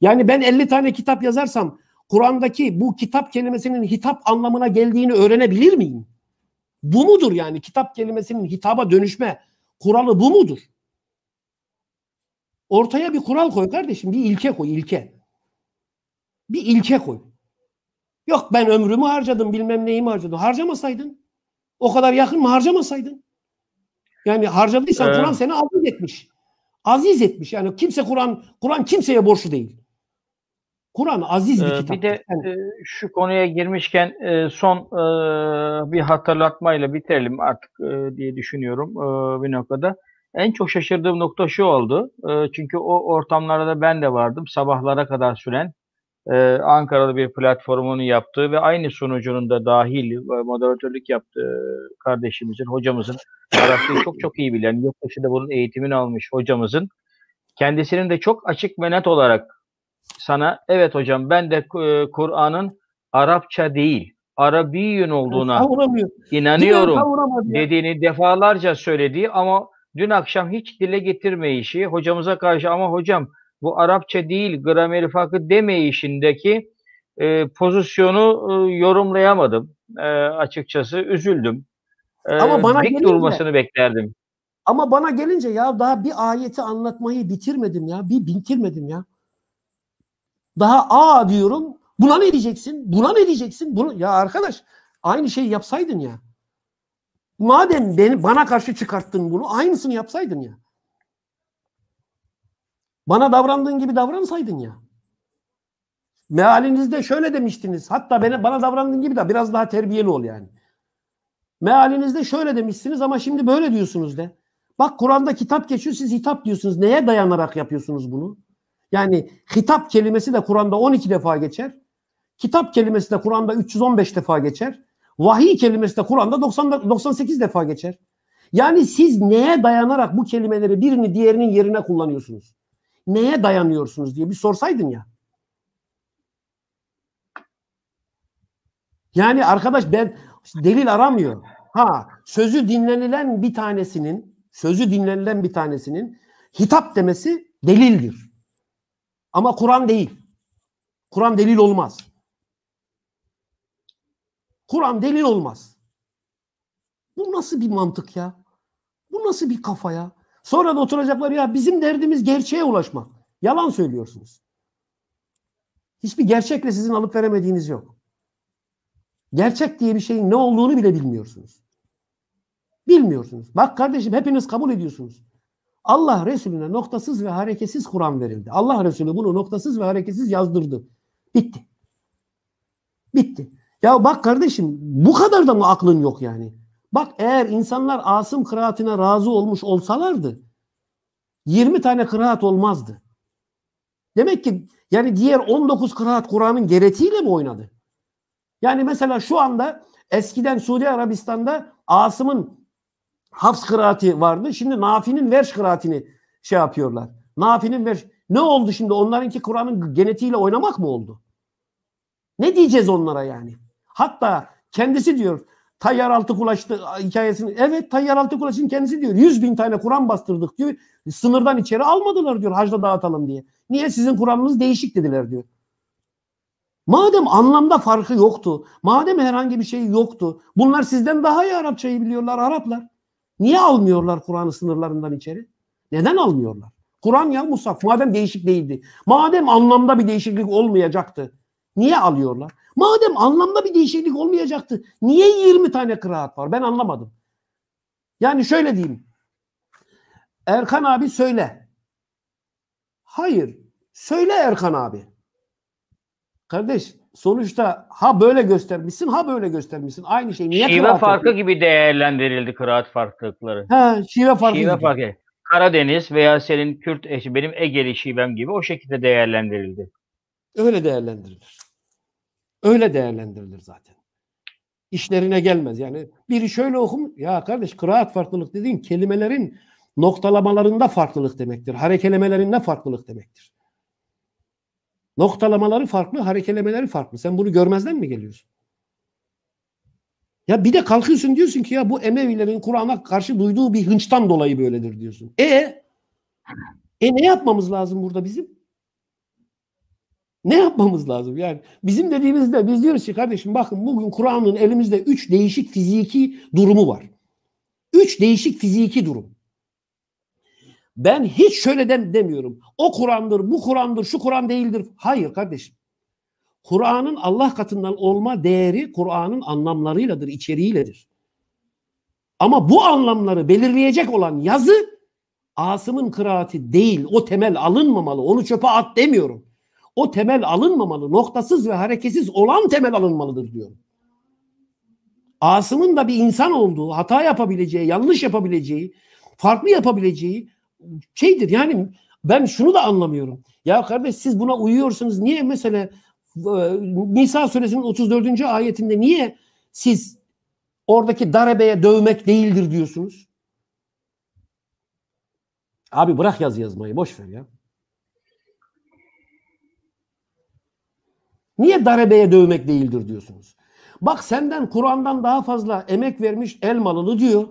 Yani ben 50 tane kitap yazarsam Kur'an'daki bu kitap kelimesinin hitap anlamına geldiğini öğrenebilir miyim? Bu mudur yani kitap kelimesinin hitaba dönüşme kuralı bu mudur? Ortaya bir kural koy kardeşim. Bir ilke koy ilke. Bir ilke koy. Yok ben ömrümü harcadım bilmem neyimi harcadım. Harcamasaydın. O kadar yakın mı harcamasaydın. Yani harcadıysan ee, Kur'an seni aziz etmiş. Aziz etmiş. Yani kimse Kur'an Kur'an kimseye borçlu değil. Kur'an aziz bir ee, kitap. Bir de e, şu konuya girmişken e, son e, bir hatırlatmayla bitirelim artık e, diye düşünüyorum e, bir noktada. En çok şaşırdığım nokta şu oldu. E, çünkü o ortamlarda ben de vardım. Sabahlara kadar süren e, Ankara'da bir platformunu yaptığı ve aynı sunucunun da dahil e, moderatörlük yaptığı kardeşimizin, hocamızın, Arapçayı çok çok iyi bilen, yurt dışında bunun eğitimini almış hocamızın kendisinin de çok açık ve net olarak sana evet hocam ben de Kur'an'ın Arapça değil Arabiyün olduğuna inanıyorum dediğini defalarca söylediği ama dün akşam hiç dile getirmeyişi hocamıza karşı ama hocam bu Arapça değil grameri farkı demeyişindeki e, pozisyonu e, yorumlayamadım e, açıkçası üzüldüm. E, ama bana dik durmasını beklerdim. Ama bana gelince ya daha bir ayeti anlatmayı bitirmedim ya. Bir bitirmedim ya. Daha a diyorum. Buna ne diyeceksin? Buna ne diyeceksin? Bunu ya arkadaş aynı şeyi yapsaydın ya. Madem beni bana karşı çıkarttın bunu aynısını yapsaydın ya. Bana davrandığın gibi davransaydın ya. Mealinizde şöyle demiştiniz. Hatta bana, bana davrandığın gibi de biraz daha terbiyeli ol yani. Mealinizde şöyle demişsiniz ama şimdi böyle diyorsunuz de. Bak Kur'an'da kitap geçiyor siz hitap diyorsunuz. Neye dayanarak yapıyorsunuz bunu? Yani hitap kelimesi de Kur'an'da 12 defa geçer. Kitap kelimesi de Kur'an'da 315 defa geçer. Vahiy kelimesi de Kur'an'da 90, 98 defa geçer. Yani siz neye dayanarak bu kelimeleri birini diğerinin yerine kullanıyorsunuz? Neye dayanıyorsunuz diye bir sorsaydın ya. Yani arkadaş ben delil aramıyor. Ha sözü dinlenilen bir tanesinin sözü dinlenilen bir tanesinin hitap demesi delildir. Ama Kur'an değil. Kur'an delil olmaz. Kur'an delil olmaz. Bu nasıl bir mantık ya? Bu nasıl bir kafa ya? Sonra da oturacaklar ya bizim derdimiz gerçeğe ulaşmak. Yalan söylüyorsunuz. Hiçbir gerçekle sizin alıp veremediğiniz yok. Gerçek diye bir şeyin ne olduğunu bile bilmiyorsunuz. Bilmiyorsunuz. Bak kardeşim hepiniz kabul ediyorsunuz. Allah Resulüne noktasız ve hareketsiz Kur'an verildi. Allah Resulü bunu noktasız ve hareketsiz yazdırdı. Bitti. Bitti. Ya bak kardeşim bu kadar da mı aklın yok yani? Bak eğer insanlar Asım kıraatine razı olmuş olsalardı 20 tane kıraat olmazdı. Demek ki yani diğer 19 kıraat Kur'an'ın geretiğiyle mi oynadı? Yani mesela şu anda eskiden Suudi Arabistan'da Asım'ın Hafs kıraati vardı. Şimdi Nafi'nin verş kıraatini şey yapıyorlar. Nafi'nin verş. Ne oldu şimdi? Onlarınki Kur'an'ın genetiğiyle oynamak mı oldu? Ne diyeceğiz onlara yani? Hatta kendisi diyor Tayyar altı kulaştı hikayesini. Evet Tayyar altı kulaşın kendisi diyor. Yüz bin tane Kur'an bastırdık diyor. Sınırdan içeri almadılar diyor hacda dağıtalım diye. Niye sizin Kur'an'ınız değişik dediler diyor. Madem anlamda farkı yoktu. Madem herhangi bir şey yoktu. Bunlar sizden daha iyi Arapçayı biliyorlar Araplar. Niye almıyorlar Kur'an'ı sınırlarından içeri? Neden almıyorlar? Kur'an ya Musaf madem değişik değildi. Madem anlamda bir değişiklik olmayacaktı. Niye alıyorlar? Madem anlamda bir değişiklik olmayacaktı. Niye 20 tane kıraat var? Ben anlamadım. Yani şöyle diyeyim. Erkan abi söyle. Hayır. Söyle Erkan abi. Kardeş sonuçta ha böyle göstermişsin ha böyle göstermişsin. Aynı şey. Niye şive farkı yapıyor? gibi değerlendirildi kıraat farklılıkları. Ha şive farkı şive gibi. Farkı. Karadeniz veya senin Kürt eşi benim Ege'li şivem gibi o şekilde değerlendirildi. Öyle değerlendirilir. Öyle değerlendirilir zaten. İşlerine gelmez. Yani biri şöyle okum ya kardeş kıraat farklılık dediğin kelimelerin noktalamalarında farklılık demektir. Harekelemelerinde farklılık demektir. Noktalamaları farklı, harekelemeleri farklı. Sen bunu görmezden mi geliyorsun? Ya bir de kalkıyorsun diyorsun ki ya bu Emevilerin Kur'an'a karşı duyduğu bir hınçtan dolayı böyledir diyorsun. E e ne yapmamız lazım burada bizim? Ne yapmamız lazım? Yani bizim dediğimizde biz diyoruz ki kardeşim bakın bugün Kur'an'ın elimizde üç değişik fiziki durumu var. Üç değişik fiziki durum. Ben hiç şöyle dem demiyorum. O Kur'an'dır, bu Kur'an'dır, şu Kur'an değildir. Hayır kardeşim. Kur'an'ın Allah katından olma değeri Kur'an'ın anlamlarıyladır, içeriğiyledir. Ama bu anlamları belirleyecek olan yazı Asım'ın kıraati değil. O temel alınmamalı. Onu çöpe at demiyorum. O temel alınmamalı. Noktasız ve hareketsiz olan temel alınmalıdır diyorum. Asım'ın da bir insan olduğu, hata yapabileceği, yanlış yapabileceği, farklı yapabileceği şeydir yani ben şunu da anlamıyorum. Ya kardeş siz buna uyuyorsunuz. Niye mesela e, Nisa suresinin 34. ayetinde niye siz oradaki darabeye dövmek değildir diyorsunuz? Abi bırak yazı yazmayı boş ver ya. Niye darabeye dövmek değildir diyorsunuz? Bak senden Kur'an'dan daha fazla emek vermiş Elmalılı diyor.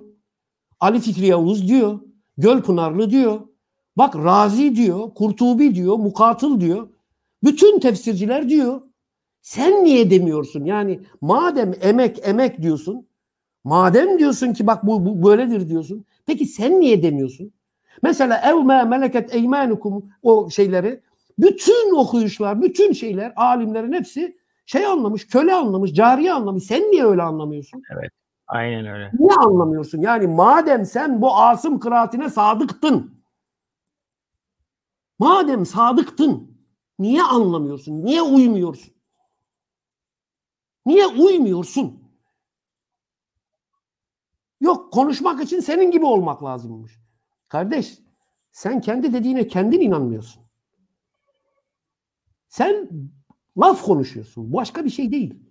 Ali Fikri Yavuz diyor. Gölpınarlı diyor. Bak Razi diyor, Kurtubi diyor, Mukatıl diyor. Bütün tefsirciler diyor. Sen niye demiyorsun? Yani madem emek emek diyorsun. Madem diyorsun ki bak bu, bu böyledir diyorsun. Peki sen niye demiyorsun? Mesela evme meleket eymanukum o şeyleri bütün okuyuşlar, bütün şeyler alimlerin hepsi şey anlamış, köle anlamış, cariye anlamış. Sen niye öyle anlamıyorsun? Evet. Aynen öyle. Niye anlamıyorsun? Yani madem sen bu Asım kıraatine sadıktın. Madem sadıktın. Niye anlamıyorsun? Niye uymuyorsun? Niye uymuyorsun? Yok konuşmak için senin gibi olmak lazımmış. Kardeş sen kendi dediğine kendin inanmıyorsun. Sen laf konuşuyorsun. Başka bir şey değil.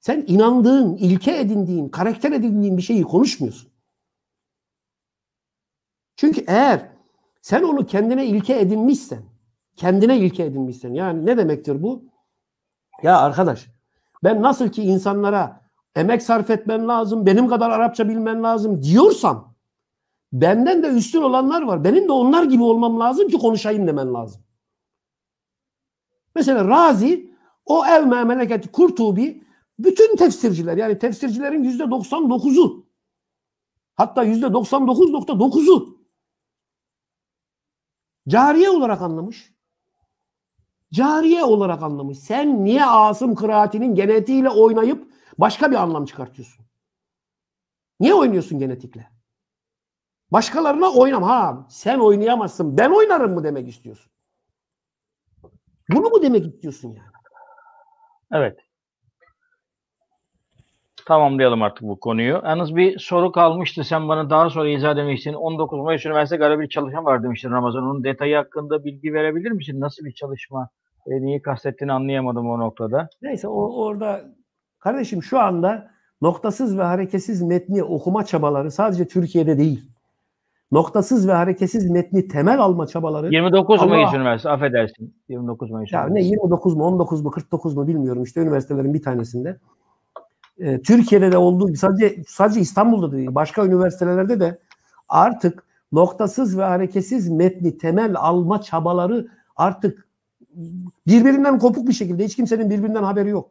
Sen inandığın, ilke edindiğin, karakter edindiğin bir şeyi konuşmuyorsun. Çünkü eğer sen onu kendine ilke edinmişsen, kendine ilke edinmişsen yani ne demektir bu? Ya arkadaş ben nasıl ki insanlara emek sarf etmen lazım, benim kadar Arapça bilmen lazım diyorsam benden de üstün olanlar var. Benim de onlar gibi olmam lazım ki konuşayım demen lazım. Mesela Razi o ev memeleket Kurtubi bütün tefsirciler yani tefsircilerin yüzde 99'u hatta yüzde 99.9'u cariye olarak anlamış. Cariye olarak anlamış. Sen niye Asım kıraatinin genetiğiyle oynayıp başka bir anlam çıkartıyorsun? Niye oynuyorsun genetikle? Başkalarına oynam. Ha sen oynayamazsın. Ben oynarım mı demek istiyorsun? Bunu mu demek istiyorsun yani? Evet tamamlayalım artık bu konuyu. Yalnız bir soru kalmıştı. Sen bana daha sonra izah demiştin. 19 Mayıs Üniversitesi Galebi çalışan var demiştin Ramazan. Onun detayı hakkında bilgi verebilir misin? Nasıl bir çalışma? E, neyi kastettiğini anlayamadım o noktada. Neyse o, orada kardeşim şu anda noktasız ve hareketsiz metni okuma çabaları sadece Türkiye'de değil. Noktasız ve hareketsiz metni temel alma çabaları. 29 Allah, Mayıs Üniversitesi affedersin. 29 Mayıs. Ya ne 29 mu 19 mu 49 mu bilmiyorum işte üniversitelerin bir tanesinde e, Türkiye'de de olduğu gibi sadece sadece İstanbul'da değil başka üniversitelerde de artık noktasız ve hareketsiz metni temel alma çabaları artık birbirinden kopuk bir şekilde hiç kimsenin birbirinden haberi yok.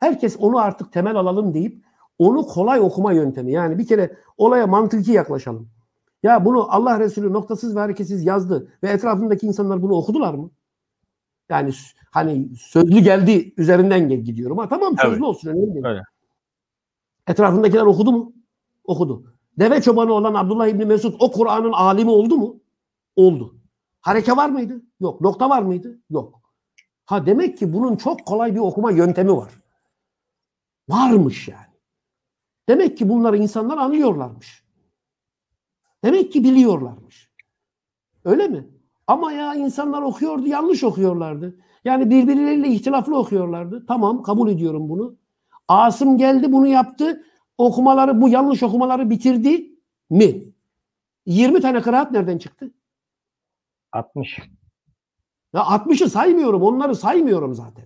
Herkes onu artık temel alalım deyip onu kolay okuma yöntemi. Yani bir kere olaya mantıki yaklaşalım. Ya bunu Allah Resulü noktasız ve hareketsiz yazdı ve etrafındaki insanlar bunu okudular mı? Yani hani sözlü geldi üzerinden gidiyorum. Ha tamam sözlü evet. olsun önemli değil. Etrafındakiler okudu mu? Okudu. Deve çobanı olan Abdullah İbni Mesud o Kur'an'ın alimi oldu mu? Oldu. Hareke var mıydı? Yok. Nokta var mıydı? Yok. Ha demek ki bunun çok kolay bir okuma yöntemi var. Varmış yani. Demek ki bunları insanlar anlıyorlarmış. Demek ki biliyorlarmış. Öyle mi? Ama ya insanlar okuyordu, yanlış okuyorlardı. Yani birbirleriyle ihtilaflı okuyorlardı. Tamam kabul ediyorum bunu. Asım geldi bunu yaptı. Okumaları bu yanlış okumaları bitirdi mi? 20 tane kıraat nereden çıktı? 60. Ya 60'ı saymıyorum. Onları saymıyorum zaten.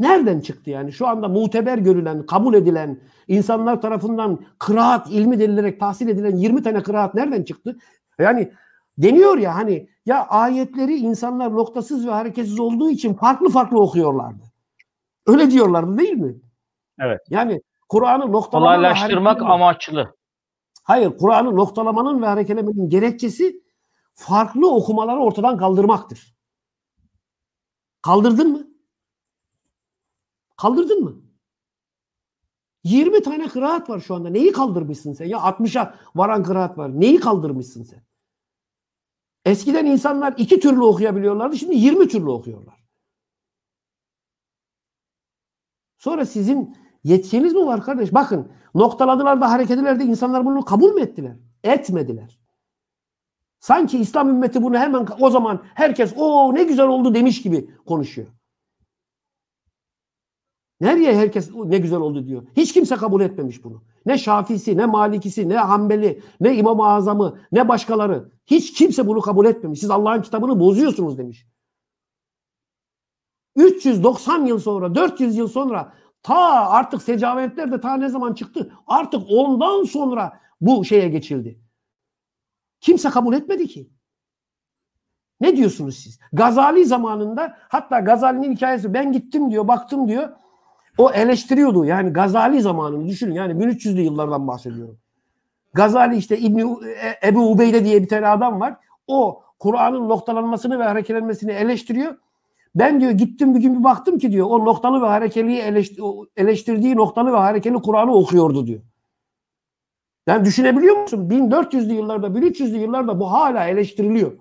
Nereden çıktı yani? Şu anda muteber görülen, kabul edilen, insanlar tarafından kıraat ilmi denilerek tahsil edilen 20 tane kıraat nereden çıktı? Yani deniyor ya hani ya ayetleri insanlar noktasız ve hareketsiz olduğu için farklı farklı okuyorlardı. Öyle diyorlardı değil mi? Evet. Yani Kur'an'ı noktalamak kolaylaştırmak amaçlı. Hayır, Kur'an'ı noktalamanın ve harekelemenin gerekçesi farklı okumaları ortadan kaldırmaktır. Kaldırdın mı? Kaldırdın mı? 20 tane kıraat var şu anda. Neyi kaldırmışsın sen? Ya 60'a varan kıraat var. Neyi kaldırmışsın sen? Eskiden insanlar iki türlü okuyabiliyorlardı. Şimdi 20 türlü okuyorlar. Sonra sizin yetkiniz mi var kardeş? Bakın noktaladılar da hareket de insanlar bunu kabul mü ettiler? Etmediler. Sanki İslam ümmeti bunu hemen o zaman herkes o ne güzel oldu demiş gibi konuşuyor. Nereye herkes ne güzel oldu diyor. Hiç kimse kabul etmemiş bunu. Ne Şafisi, ne Malikisi, ne Hanbeli, ne İmam-ı Azam'ı, ne başkaları. Hiç kimse bunu kabul etmemiş. Siz Allah'ın kitabını bozuyorsunuz demiş. 390 yıl sonra, 400 yıl sonra ta artık secavetler de ta ne zaman çıktı? Artık ondan sonra bu şeye geçildi. Kimse kabul etmedi ki. Ne diyorsunuz siz? Gazali zamanında hatta Gazali'nin hikayesi ben gittim diyor, baktım diyor. O eleştiriyordu. Yani Gazali zamanını düşünün. Yani 1300'lü yıllardan bahsediyorum. Gazali işte İbni e, Ebu Ubeyde diye bir tane adam var. O Kur'an'ın noktalanmasını ve harekelenmesini eleştiriyor. Ben diyor gittim bir gün bir baktım ki diyor o noktalı ve harekeliği eleştir, eleştirdiği noktalı ve harekeli Kur'an'ı okuyordu diyor. Yani düşünebiliyor musun? 1400'lü yıllarda, 1300'lü yıllarda bu hala eleştiriliyor.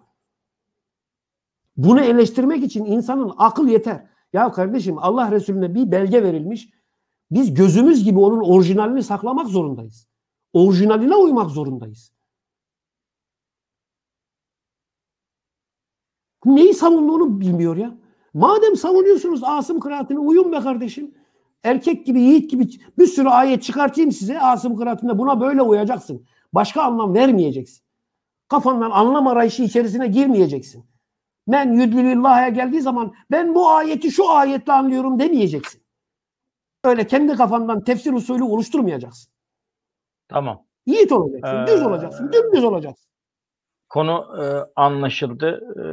Bunu eleştirmek için insanın akıl yeter. Ya kardeşim Allah Resulüne bir belge verilmiş. Biz gözümüz gibi onun orijinalini saklamak zorundayız. Orijinaline uymak zorundayız. Neyi savunduğunu bilmiyor ya. Madem savunuyorsunuz Asım kıraatine uyun be kardeşim. Erkek gibi, yiğit gibi bir sürü ayet çıkartayım size Asım kıraatinde. Buna böyle uyacaksın. Başka anlam vermeyeceksin. Kafandan anlam arayışı içerisine girmeyeceksin. Men yudlilillah'a geldiği zaman ben bu ayeti şu ayetle anlıyorum demeyeceksin. Öyle kendi kafandan tefsir usulü oluşturmayacaksın. Tamam. Yiğit olacaksın, ee, düz olacaksın, dümdüz olacaksın. Konu e, anlaşıldı. E,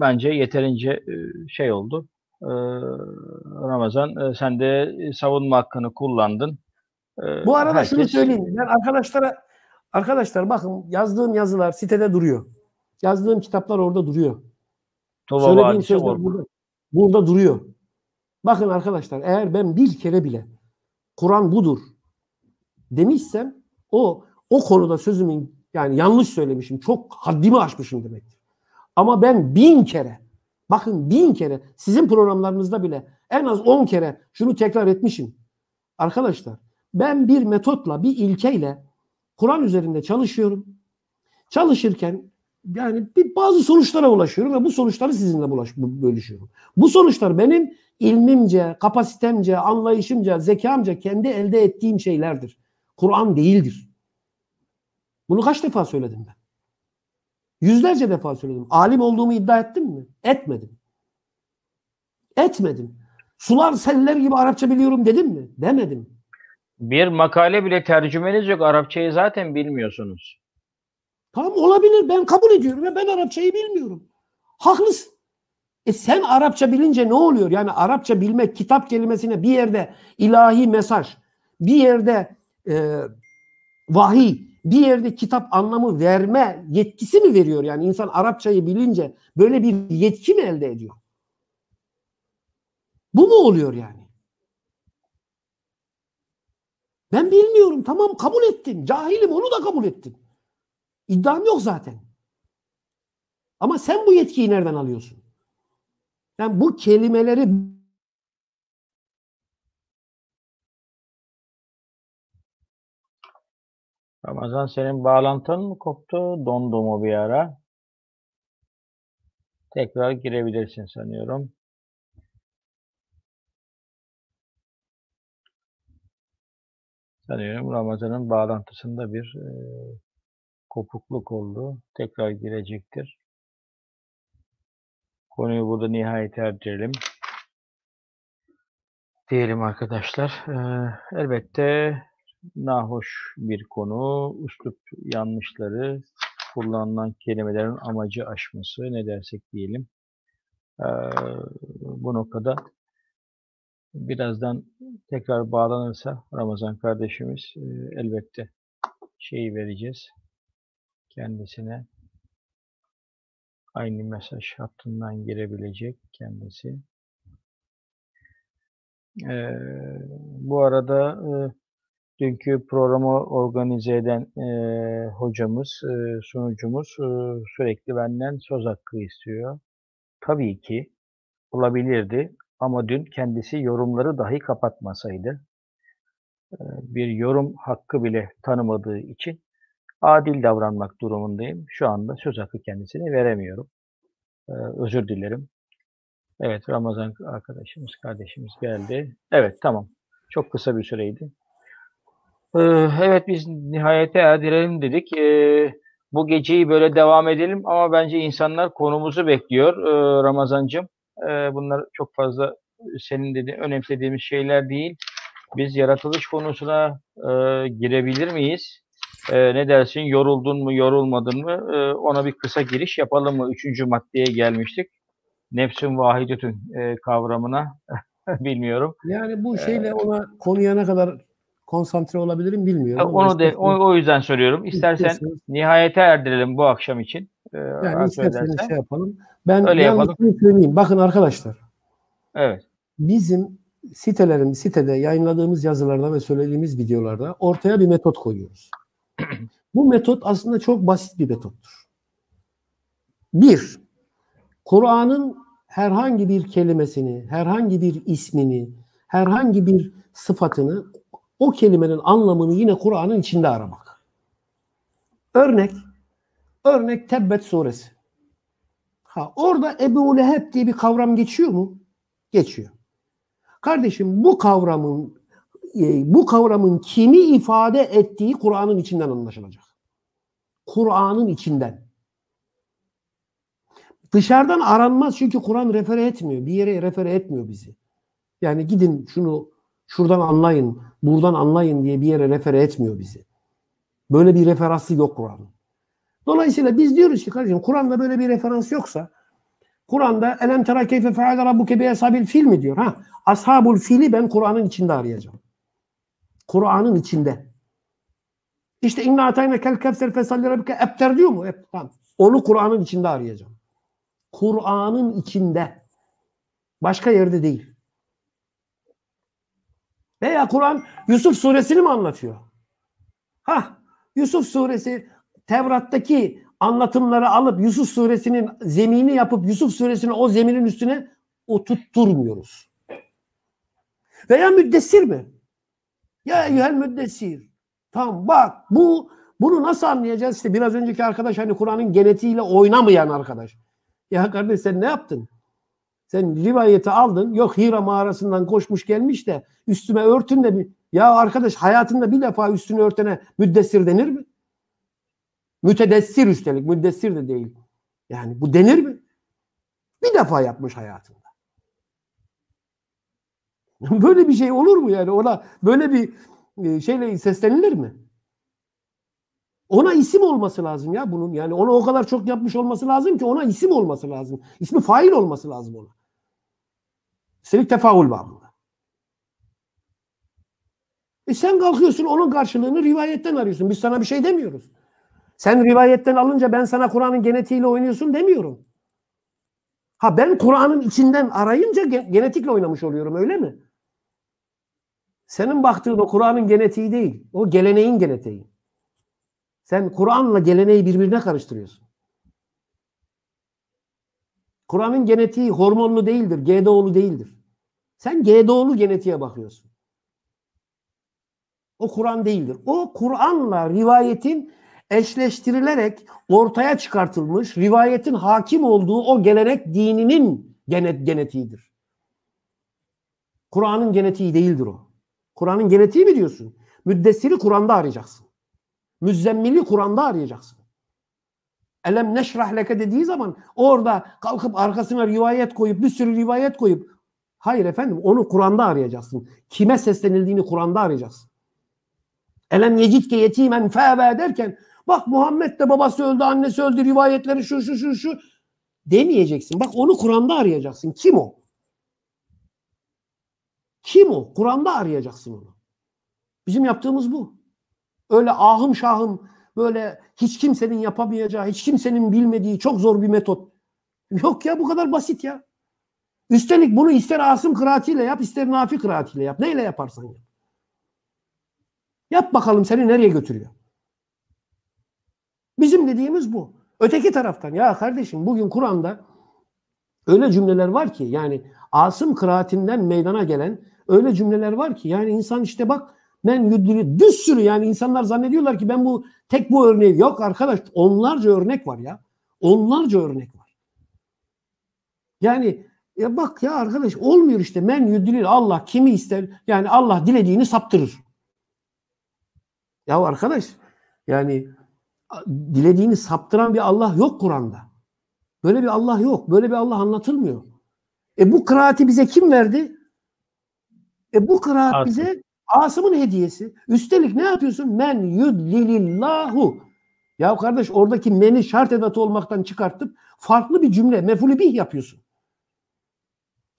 bence yeterince e, şey oldu. E, Ramazan e, sen de savunma hakkını kullandın. E, bu arada herkes... şunu söyleyeyim. Ben arkadaşlara Arkadaşlar bakın yazdığım yazılar sitede duruyor. Yazdığım kitaplar orada duruyor. Tuba Söylediğim sözler burada, burada duruyor. Bakın arkadaşlar eğer ben bir kere bile Kur'an budur demişsem o o konuda sözümün yani yanlış söylemişim. Çok haddimi aşmışım demektir. Ama ben bin kere bakın bin kere sizin programlarınızda bile en az on kere şunu tekrar etmişim. Arkadaşlar ben bir metotla bir ilkeyle Kur'an üzerinde çalışıyorum. Çalışırken yani bir bazı sonuçlara ulaşıyorum ve bu sonuçları sizinle bulaş, bölüşüyorum. Bu sonuçlar benim ilmimce, kapasitemce, anlayışımca, zekamca kendi elde ettiğim şeylerdir. Kur'an değildir. Bunu kaç defa söyledim ben? Yüzlerce defa söyledim. Alim olduğumu iddia ettim mi? Etmedim. Etmedim. Sular seller gibi Arapça biliyorum dedim mi? Demedim. Bir makale bile tercümeniz yok. Arapçayı zaten bilmiyorsunuz. Tamam olabilir ben kabul ediyorum ve ben Arapçayı bilmiyorum. Haklısın. E sen Arapça bilince ne oluyor? Yani Arapça bilmek kitap kelimesine bir yerde ilahi mesaj, bir yerde e, vahiy, bir yerde kitap anlamı verme yetkisi mi veriyor? Yani insan Arapçayı bilince böyle bir yetki mi elde ediyor? Bu mu oluyor yani? Ben bilmiyorum tamam kabul ettim. Cahilim onu da kabul ettim. İddiam yok zaten. Ama sen bu yetkiyi nereden alıyorsun? Yani bu kelimeleri Ramazan senin bağlantın mı koptu? Dondu mu bir ara? Tekrar girebilirsin sanıyorum. Sanıyorum Ramazan'ın bağlantısında bir e, kopukluk oldu. Tekrar girecektir. Konuyu burada nihayet erdirelim. Diyelim arkadaşlar. Ee, elbette nahoş bir konu. Üslup yanlışları, kullanılan kelimelerin amacı aşması ne dersek diyelim. Ee, bu noktada birazdan tekrar bağlanırsa Ramazan kardeşimiz e, elbette şeyi vereceğiz kendisine aynı mesaj hattından girebilecek kendisi. Ee, bu arada e, dünkü programı organize eden e, hocamız, e, sunucumuz e, sürekli benden söz hakkı istiyor. Tabii ki olabilirdi ama dün kendisi yorumları dahi kapatmasaydı, e, bir yorum hakkı bile tanımadığı için adil davranmak durumundayım. Şu anda söz hakkı kendisine veremiyorum. Ee, özür dilerim. Evet Ramazan arkadaşımız, kardeşimiz geldi. Evet tamam. Çok kısa bir süreydi. Ee, evet biz nihayete erdirelim dedik. Ee, bu geceyi böyle devam edelim ama bence insanlar konumuzu bekliyor ee, Ramazancığım. Ee, bunlar çok fazla senin dedi önemsediğimiz şeyler değil. Biz yaratılış konusuna e, girebilir miyiz? e, ne dersin yoruldun mu yorulmadın mı e, ona bir kısa giriş yapalım mı? Üçüncü maddeye gelmiştik. Nefsin vahidetün e, kavramına (laughs) bilmiyorum. Yani bu ee, şeyle ona konuya ne kadar konsantre olabilirim bilmiyorum. Onu de, o, o yüzden soruyorum. İstersen nihayete erdirelim bu akşam için. Ee, yani isterseniz şey yapalım. Ben Öyle yapalım. söyleyeyim. Bakın arkadaşlar. Evet. Bizim sitelerin sitede yayınladığımız yazılarda ve söylediğimiz videolarda ortaya bir metot koyuyoruz. (clears throat) Bu metot aslında çok basit bir metottur. Bir, Kur'an'ın herhangi bir kelimesini, herhangi bir ismini, herhangi bir sıfatını o kelimenin anlamını yine Kur'an'ın içinde aramak. Örnek, örnek Tebbet suresi. Ha, orada Ebu Leheb diye bir kavram geçiyor mu? Geçiyor. Kardeşim bu kavramın e, bu kavramın kimi ifade ettiği Kur'an'ın içinden anlaşılacak. Kur'an'ın içinden. Dışarıdan aranmaz çünkü Kur'an refere etmiyor. Bir yere refere etmiyor bizi. Yani gidin şunu şuradan anlayın, buradan anlayın diye bir yere refere etmiyor bizi. Böyle bir referansı yok Kur'an'ın. Dolayısıyla biz diyoruz ki kardeşim Kur'an'da böyle bir referans yoksa Kur'an'da elem tera keyfe feale rabbuke bi ashabil fil mi diyor? Ha? Ashabul fili ben Kur'an'ın içinde arayacağım. Kur'an'ın içinde. İşte inna atayna kel kevser fesalli rabbike ebter diyor mu? Ep, tamam. Onu Kur'an'ın içinde arayacağım. Kur'an'ın içinde. Başka yerde değil. Veya Kur'an Yusuf suresini mi anlatıyor? Ha, Yusuf suresi Tevrat'taki anlatımları alıp Yusuf suresinin zemini yapıp Yusuf suresini o zeminin üstüne oturtturmuyoruz. Veya müddessir mi? Ya eyyühel müddessir. Tam bak bu bunu nasıl anlayacağız? İşte biraz önceki arkadaş hani Kur'an'ın genetiğiyle oynamayan arkadaş. Ya kardeş sen ne yaptın? Sen rivayeti aldın. Yok Hira mağarasından koşmuş gelmiş de üstüme örtün de bir. Ya arkadaş hayatında bir defa üstünü örtene müddessir denir mi? Mütedessir üstelik. Müddessir de değil. Yani bu denir mi? Bir defa yapmış hayatında. (laughs) böyle bir şey olur mu yani ona böyle bir e, şeyle seslenilir mi? Ona isim olması lazım ya bunun. Yani ona o kadar çok yapmış olması lazım ki ona isim olması lazım. İsmi fail olması lazım ona. Üstelik tefaul var bunda. E sen kalkıyorsun onun karşılığını rivayetten arıyorsun. Biz sana bir şey demiyoruz. Sen rivayetten alınca ben sana Kur'an'ın genetiğiyle oynuyorsun demiyorum. Ha ben Kur'an'ın içinden arayınca genetikle oynamış oluyorum öyle mi? Senin baktığın o Kur'an'ın genetiği değil. O geleneğin genetiği. Sen Kur'an'la geleneği birbirine karıştırıyorsun. Kur'an'ın genetiği hormonlu değildir, GDO'lu değildir. Sen GDO'lu genetiğe bakıyorsun. O Kur'an değildir. O Kur'an'la rivayetin eşleştirilerek ortaya çıkartılmış, rivayetin hakim olduğu o gelenek dininin genet genetiğidir. Kur'an'ın genetiği değildir o. Kur'an'ın genetiği mi diyorsun? Müddessiri Kur'an'da arayacaksın. Müzzemmili Kur'an'da arayacaksın. Elem neşrah leke dediği zaman orada kalkıp arkasına rivayet koyup bir sürü rivayet koyup hayır efendim onu Kur'an'da arayacaksın. Kime seslenildiğini Kur'an'da arayacaksın. Elem yecitke yetimen feve derken bak Muhammed de babası öldü annesi öldü rivayetleri şu şu şu şu demeyeceksin. Bak onu Kur'an'da arayacaksın. Kim o? Kim o? Kur'an'da arayacaksın onu. Bizim yaptığımız bu. Öyle ahım şahım böyle hiç kimsenin yapamayacağı, hiç kimsenin bilmediği çok zor bir metot. Yok ya bu kadar basit ya. Üstelik bunu ister Asım kıraatiyle yap, ister Nafi kıraatiyle yap. Neyle yaparsan yap. Yap bakalım seni nereye götürüyor. Bizim dediğimiz bu. Öteki taraftan ya kardeşim bugün Kur'an'da öyle cümleler var ki yani Asım kıraatinden meydana gelen Öyle cümleler var ki yani insan işte bak ben güldürü bir sürü yani insanlar zannediyorlar ki ben bu tek bu örneği yok arkadaş onlarca örnek var ya. Onlarca örnek var. Yani ya bak ya arkadaş olmuyor işte men yudlil Allah kimi ister yani Allah dilediğini saptırır. Ya arkadaş yani dilediğini saptıran bir Allah yok Kur'an'da. Böyle bir Allah yok. Böyle bir Allah anlatılmıyor. E bu kıraati bize kim verdi? E bu kıraat Asım. bize Asım'ın hediyesi. Üstelik ne yapıyorsun? Men yudlilillahu. Ya kardeş oradaki meni şart edatı olmaktan çıkartıp farklı bir cümle mefulü bih yapıyorsun.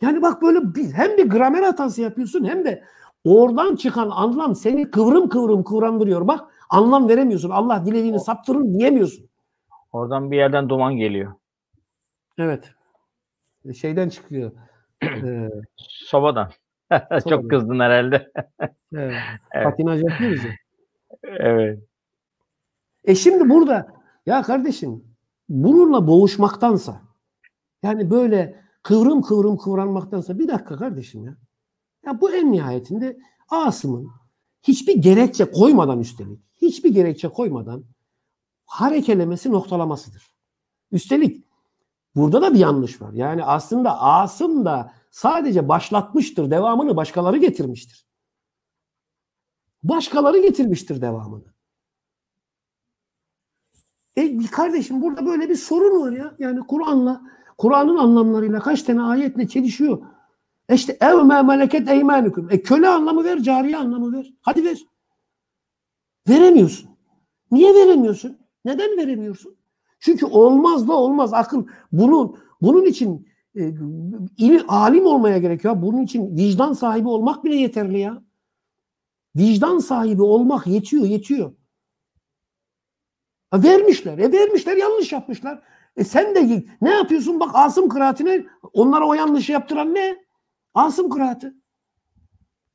Yani bak böyle bir, hem bir gramer hatası yapıyorsun hem de oradan çıkan anlam seni kıvrım kıvrım kıvrandırıyor. Bak anlam veremiyorsun. Allah dilediğini o, saptırır diyemiyorsun. Oradan bir yerden duman geliyor. Evet. E, şeyden çıkıyor. (clears throat) E, Sobadan. (laughs) Çok kızdın herhalde. (laughs) evet. evet. Patinaj yapıyoruz ya. Evet. E şimdi burada ya kardeşim bununla boğuşmaktansa yani böyle kıvrım kıvrım kıvranmaktansa bir dakika kardeşim ya. Ya bu en nihayetinde Asım'ın hiçbir gerekçe koymadan üstelik hiçbir gerekçe koymadan harekelemesi noktalamasıdır. Üstelik burada da bir yanlış var. Yani aslında Asım da sadece başlatmıştır. Devamını başkaları getirmiştir. Başkaları getirmiştir devamını. E bir kardeşim burada böyle bir sorun var ya. Yani Kur'an'la, Kur'an'ın anlamlarıyla kaç tane ayetle çelişiyor. E işte ev me meleket eymenüküm. E köle anlamı ver, cariye anlamı ver. Hadi ver. Veremiyorsun. Niye veremiyorsun? Neden veremiyorsun? Çünkü olmaz da olmaz. Akıl bunun bunun için e, il, alim olmaya gerekiyor. Bunun için vicdan sahibi olmak bile yeterli ya. Vicdan sahibi olmak yetiyor, yetiyor. Ha, vermişler. E vermişler, yanlış yapmışlar. E sen de git. ne yapıyorsun? Bak Asım Kıraat'ine onlara o yanlışı yaptıran ne? Asım Kıraat'ı.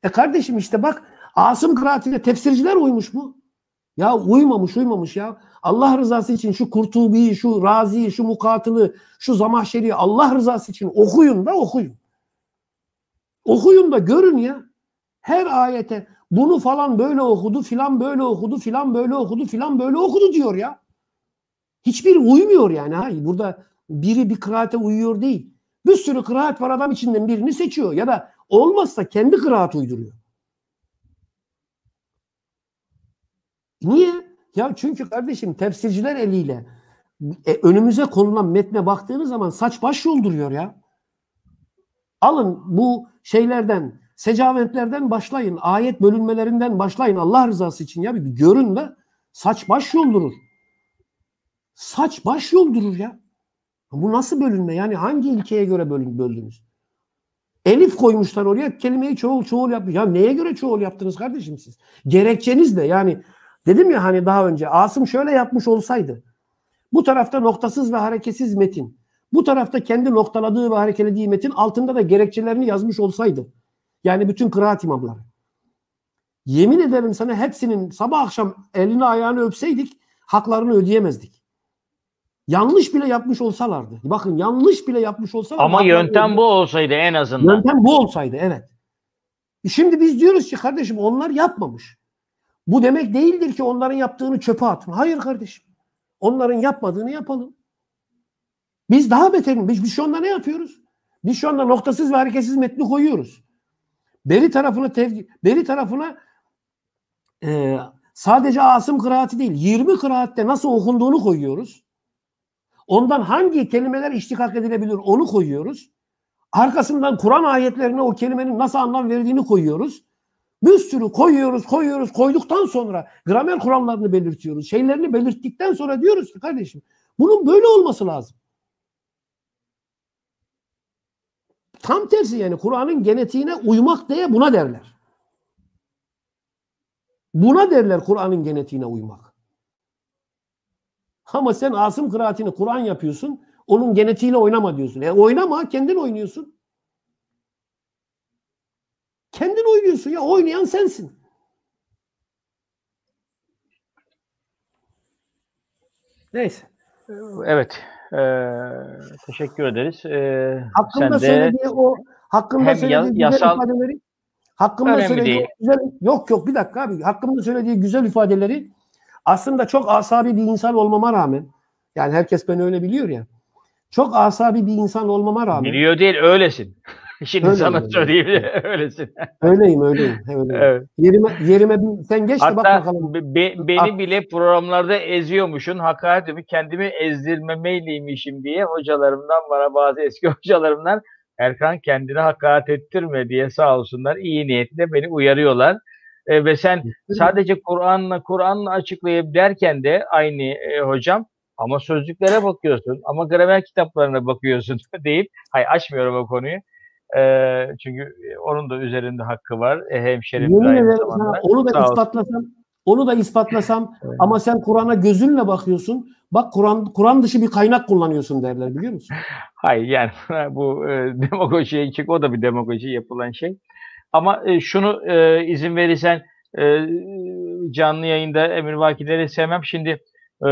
E kardeşim işte bak Asım Kıraat'ine tefsirciler uymuş mu? Ya uymamış uymamış ya. Allah rızası için şu Kurtubi'yi, şu Razi'yi, şu Mukatılı, şu Zamahşeri'yi Allah rızası için okuyun da okuyun. Okuyun da görün ya. Her ayete bunu falan böyle okudu, filan böyle okudu, filan böyle okudu, filan böyle okudu diyor ya. Hiçbir uymuyor yani. Hayır, burada biri bir kıraate uyuyor değil. Bir sürü kıraat var adam içinden birini seçiyor ya da olmazsa kendi kıraat uyduruyor. Niye? Ya çünkü kardeşim tefsirciler eliyle e, önümüze konulan metne baktığınız zaman saç baş yolduruyor ya. Alın bu şeylerden, secaventlerden başlayın. Ayet bölünmelerinden başlayın. Allah rızası için ya bir bir görün de saç baş yoldurur. Saç baş yoldurur ya. Bu nasıl bölünme? Yani hangi ilkeye göre bölün, böldünüz? Elif koymuşlar oraya kelimeyi çoğul çoğul yapmış. Ya neye göre çoğul yaptınız kardeşim siz? Gerekçeniz de yani Dedim ya hani daha önce Asım şöyle yapmış olsaydı. Bu tarafta noktasız ve hareketsiz metin. Bu tarafta kendi noktaladığı ve harekelediği metin altında da gerekçelerini yazmış olsaydı. Yani bütün kıraat imamları. Yemin ederim sana hepsinin sabah akşam elini ayağını öpseydik haklarını ödeyemezdik. Yanlış bile yapmış olsalardı. Bakın yanlış bile yapmış olsalardı. Ama yöntem bu olsaydı en azından. Yöntem bu olsaydı evet. E şimdi biz diyoruz ki kardeşim onlar yapmamış. Bu demek değildir ki onların yaptığını çöpe atma. Hayır kardeşim. Onların yapmadığını yapalım. Biz daha beterim. Biz, biz şu anda ne yapıyoruz? Biz şu anda noktasız ve hareketsiz metni koyuyoruz. Beri tarafına tevki, beri tarafına e, sadece Asım kıraati değil 20 kıraatte nasıl okunduğunu koyuyoruz. Ondan hangi kelimeler iştikak edilebilir onu koyuyoruz. Arkasından Kur'an ayetlerine o kelimenin nasıl anlam verdiğini koyuyoruz. Bir sürü koyuyoruz, koyuyoruz, koyduktan sonra gramer kurallarını belirtiyoruz. Şeylerini belirttikten sonra diyoruz ki kardeşim bunun böyle olması lazım. Tam tersi yani Kur'an'ın genetiğine uymak diye buna derler. Buna derler Kur'an'ın genetiğine uymak. Ama sen Asım kıraatini Kur'an yapıyorsun. Onun genetiğiyle oynama diyorsun. E oynama kendin oynuyorsun. Kendin oynuyorsun ya. Oynayan sensin. Neyse. Evet. Ee, teşekkür ederiz. Ee, hakkında sen de o hakkında söylediği yasal... güzel ifadeleri hakkında söylediği değil. güzel yok yok bir dakika abi hakkında söylediği güzel ifadeleri aslında çok asabi bir insan olmama rağmen yani herkes beni öyle biliyor ya çok asabi bir insan olmama rağmen biliyor değil öylesin (laughs) Şimdi öyle sana söyleyeyim (laughs) öylesin. Öyleyim öyleyim. öyleyim. Evet. Yerime, yerime sen geç de bak bakalım. Be, beni At. Ah. bile programlarda eziyormuşsun. Hakaretimi kendimi ezdirmemeliymişim diye hocalarımdan bana bazı eski (laughs) hocalarımdan Erkan kendini hakaret ettirme diye sağ olsunlar iyi niyetle beni uyarıyorlar. E, ve sen sadece Kur'an'la Kur'an'la açıklayıp derken de aynı e, hocam ama sözlüklere bakıyorsun ama gramer kitaplarına bakıyorsun deyip hay açmıyorum o konuyu ee, çünkü e, onun da üzerinde hakkı var. E, hemşerim Yemin ederim sana, onu da ispatlasam onu da ispatlasam (laughs) evet. ama sen Kur'an'a gözünle bakıyorsun. Bak Kur'an Kur'an dışı bir kaynak kullanıyorsun derler biliyor musun? (laughs) Hayır yani (laughs) bu e, demagojiye çık o da bir demagoji yapılan şey. Ama e, şunu e, izin verirsen e, canlı yayında emir vakileri sevmem. Şimdi e,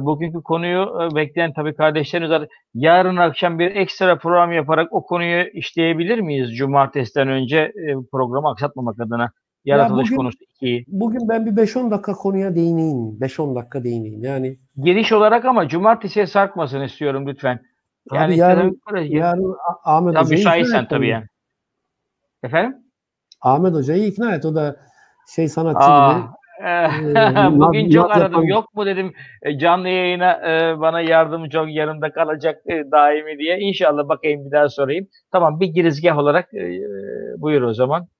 bugünkü konuyu e, bekleyen tabii kardeşlerimiz var. Yarın akşam bir ekstra program yaparak o konuyu işleyebilir miyiz? Cumartesiden önce e, programı aksatmamak adına. Yaratılış ya bugün, konusu 2'yi. Bugün ben bir 5-10 dakika konuya değineyim. 5-10 dakika değineyim yani. giriş olarak ama cumartesiye sarkmasın istiyorum lütfen. Yani yarın, yarın, yarın Ahmet Hoca'yı müsaitsen tabii yani. Efendim? Ahmet Hoca'yı ikna et. O da şey sanatçı Aa, gibi Eh, ee, (laughs) bugün çok aradım. Yok mu dedim e, canlı yayına e, bana yardımcı çok yanımda kalacak e, daimi diye. İnşallah bakayım bir daha sorayım. Tamam bir girizgah olarak buyur o zaman.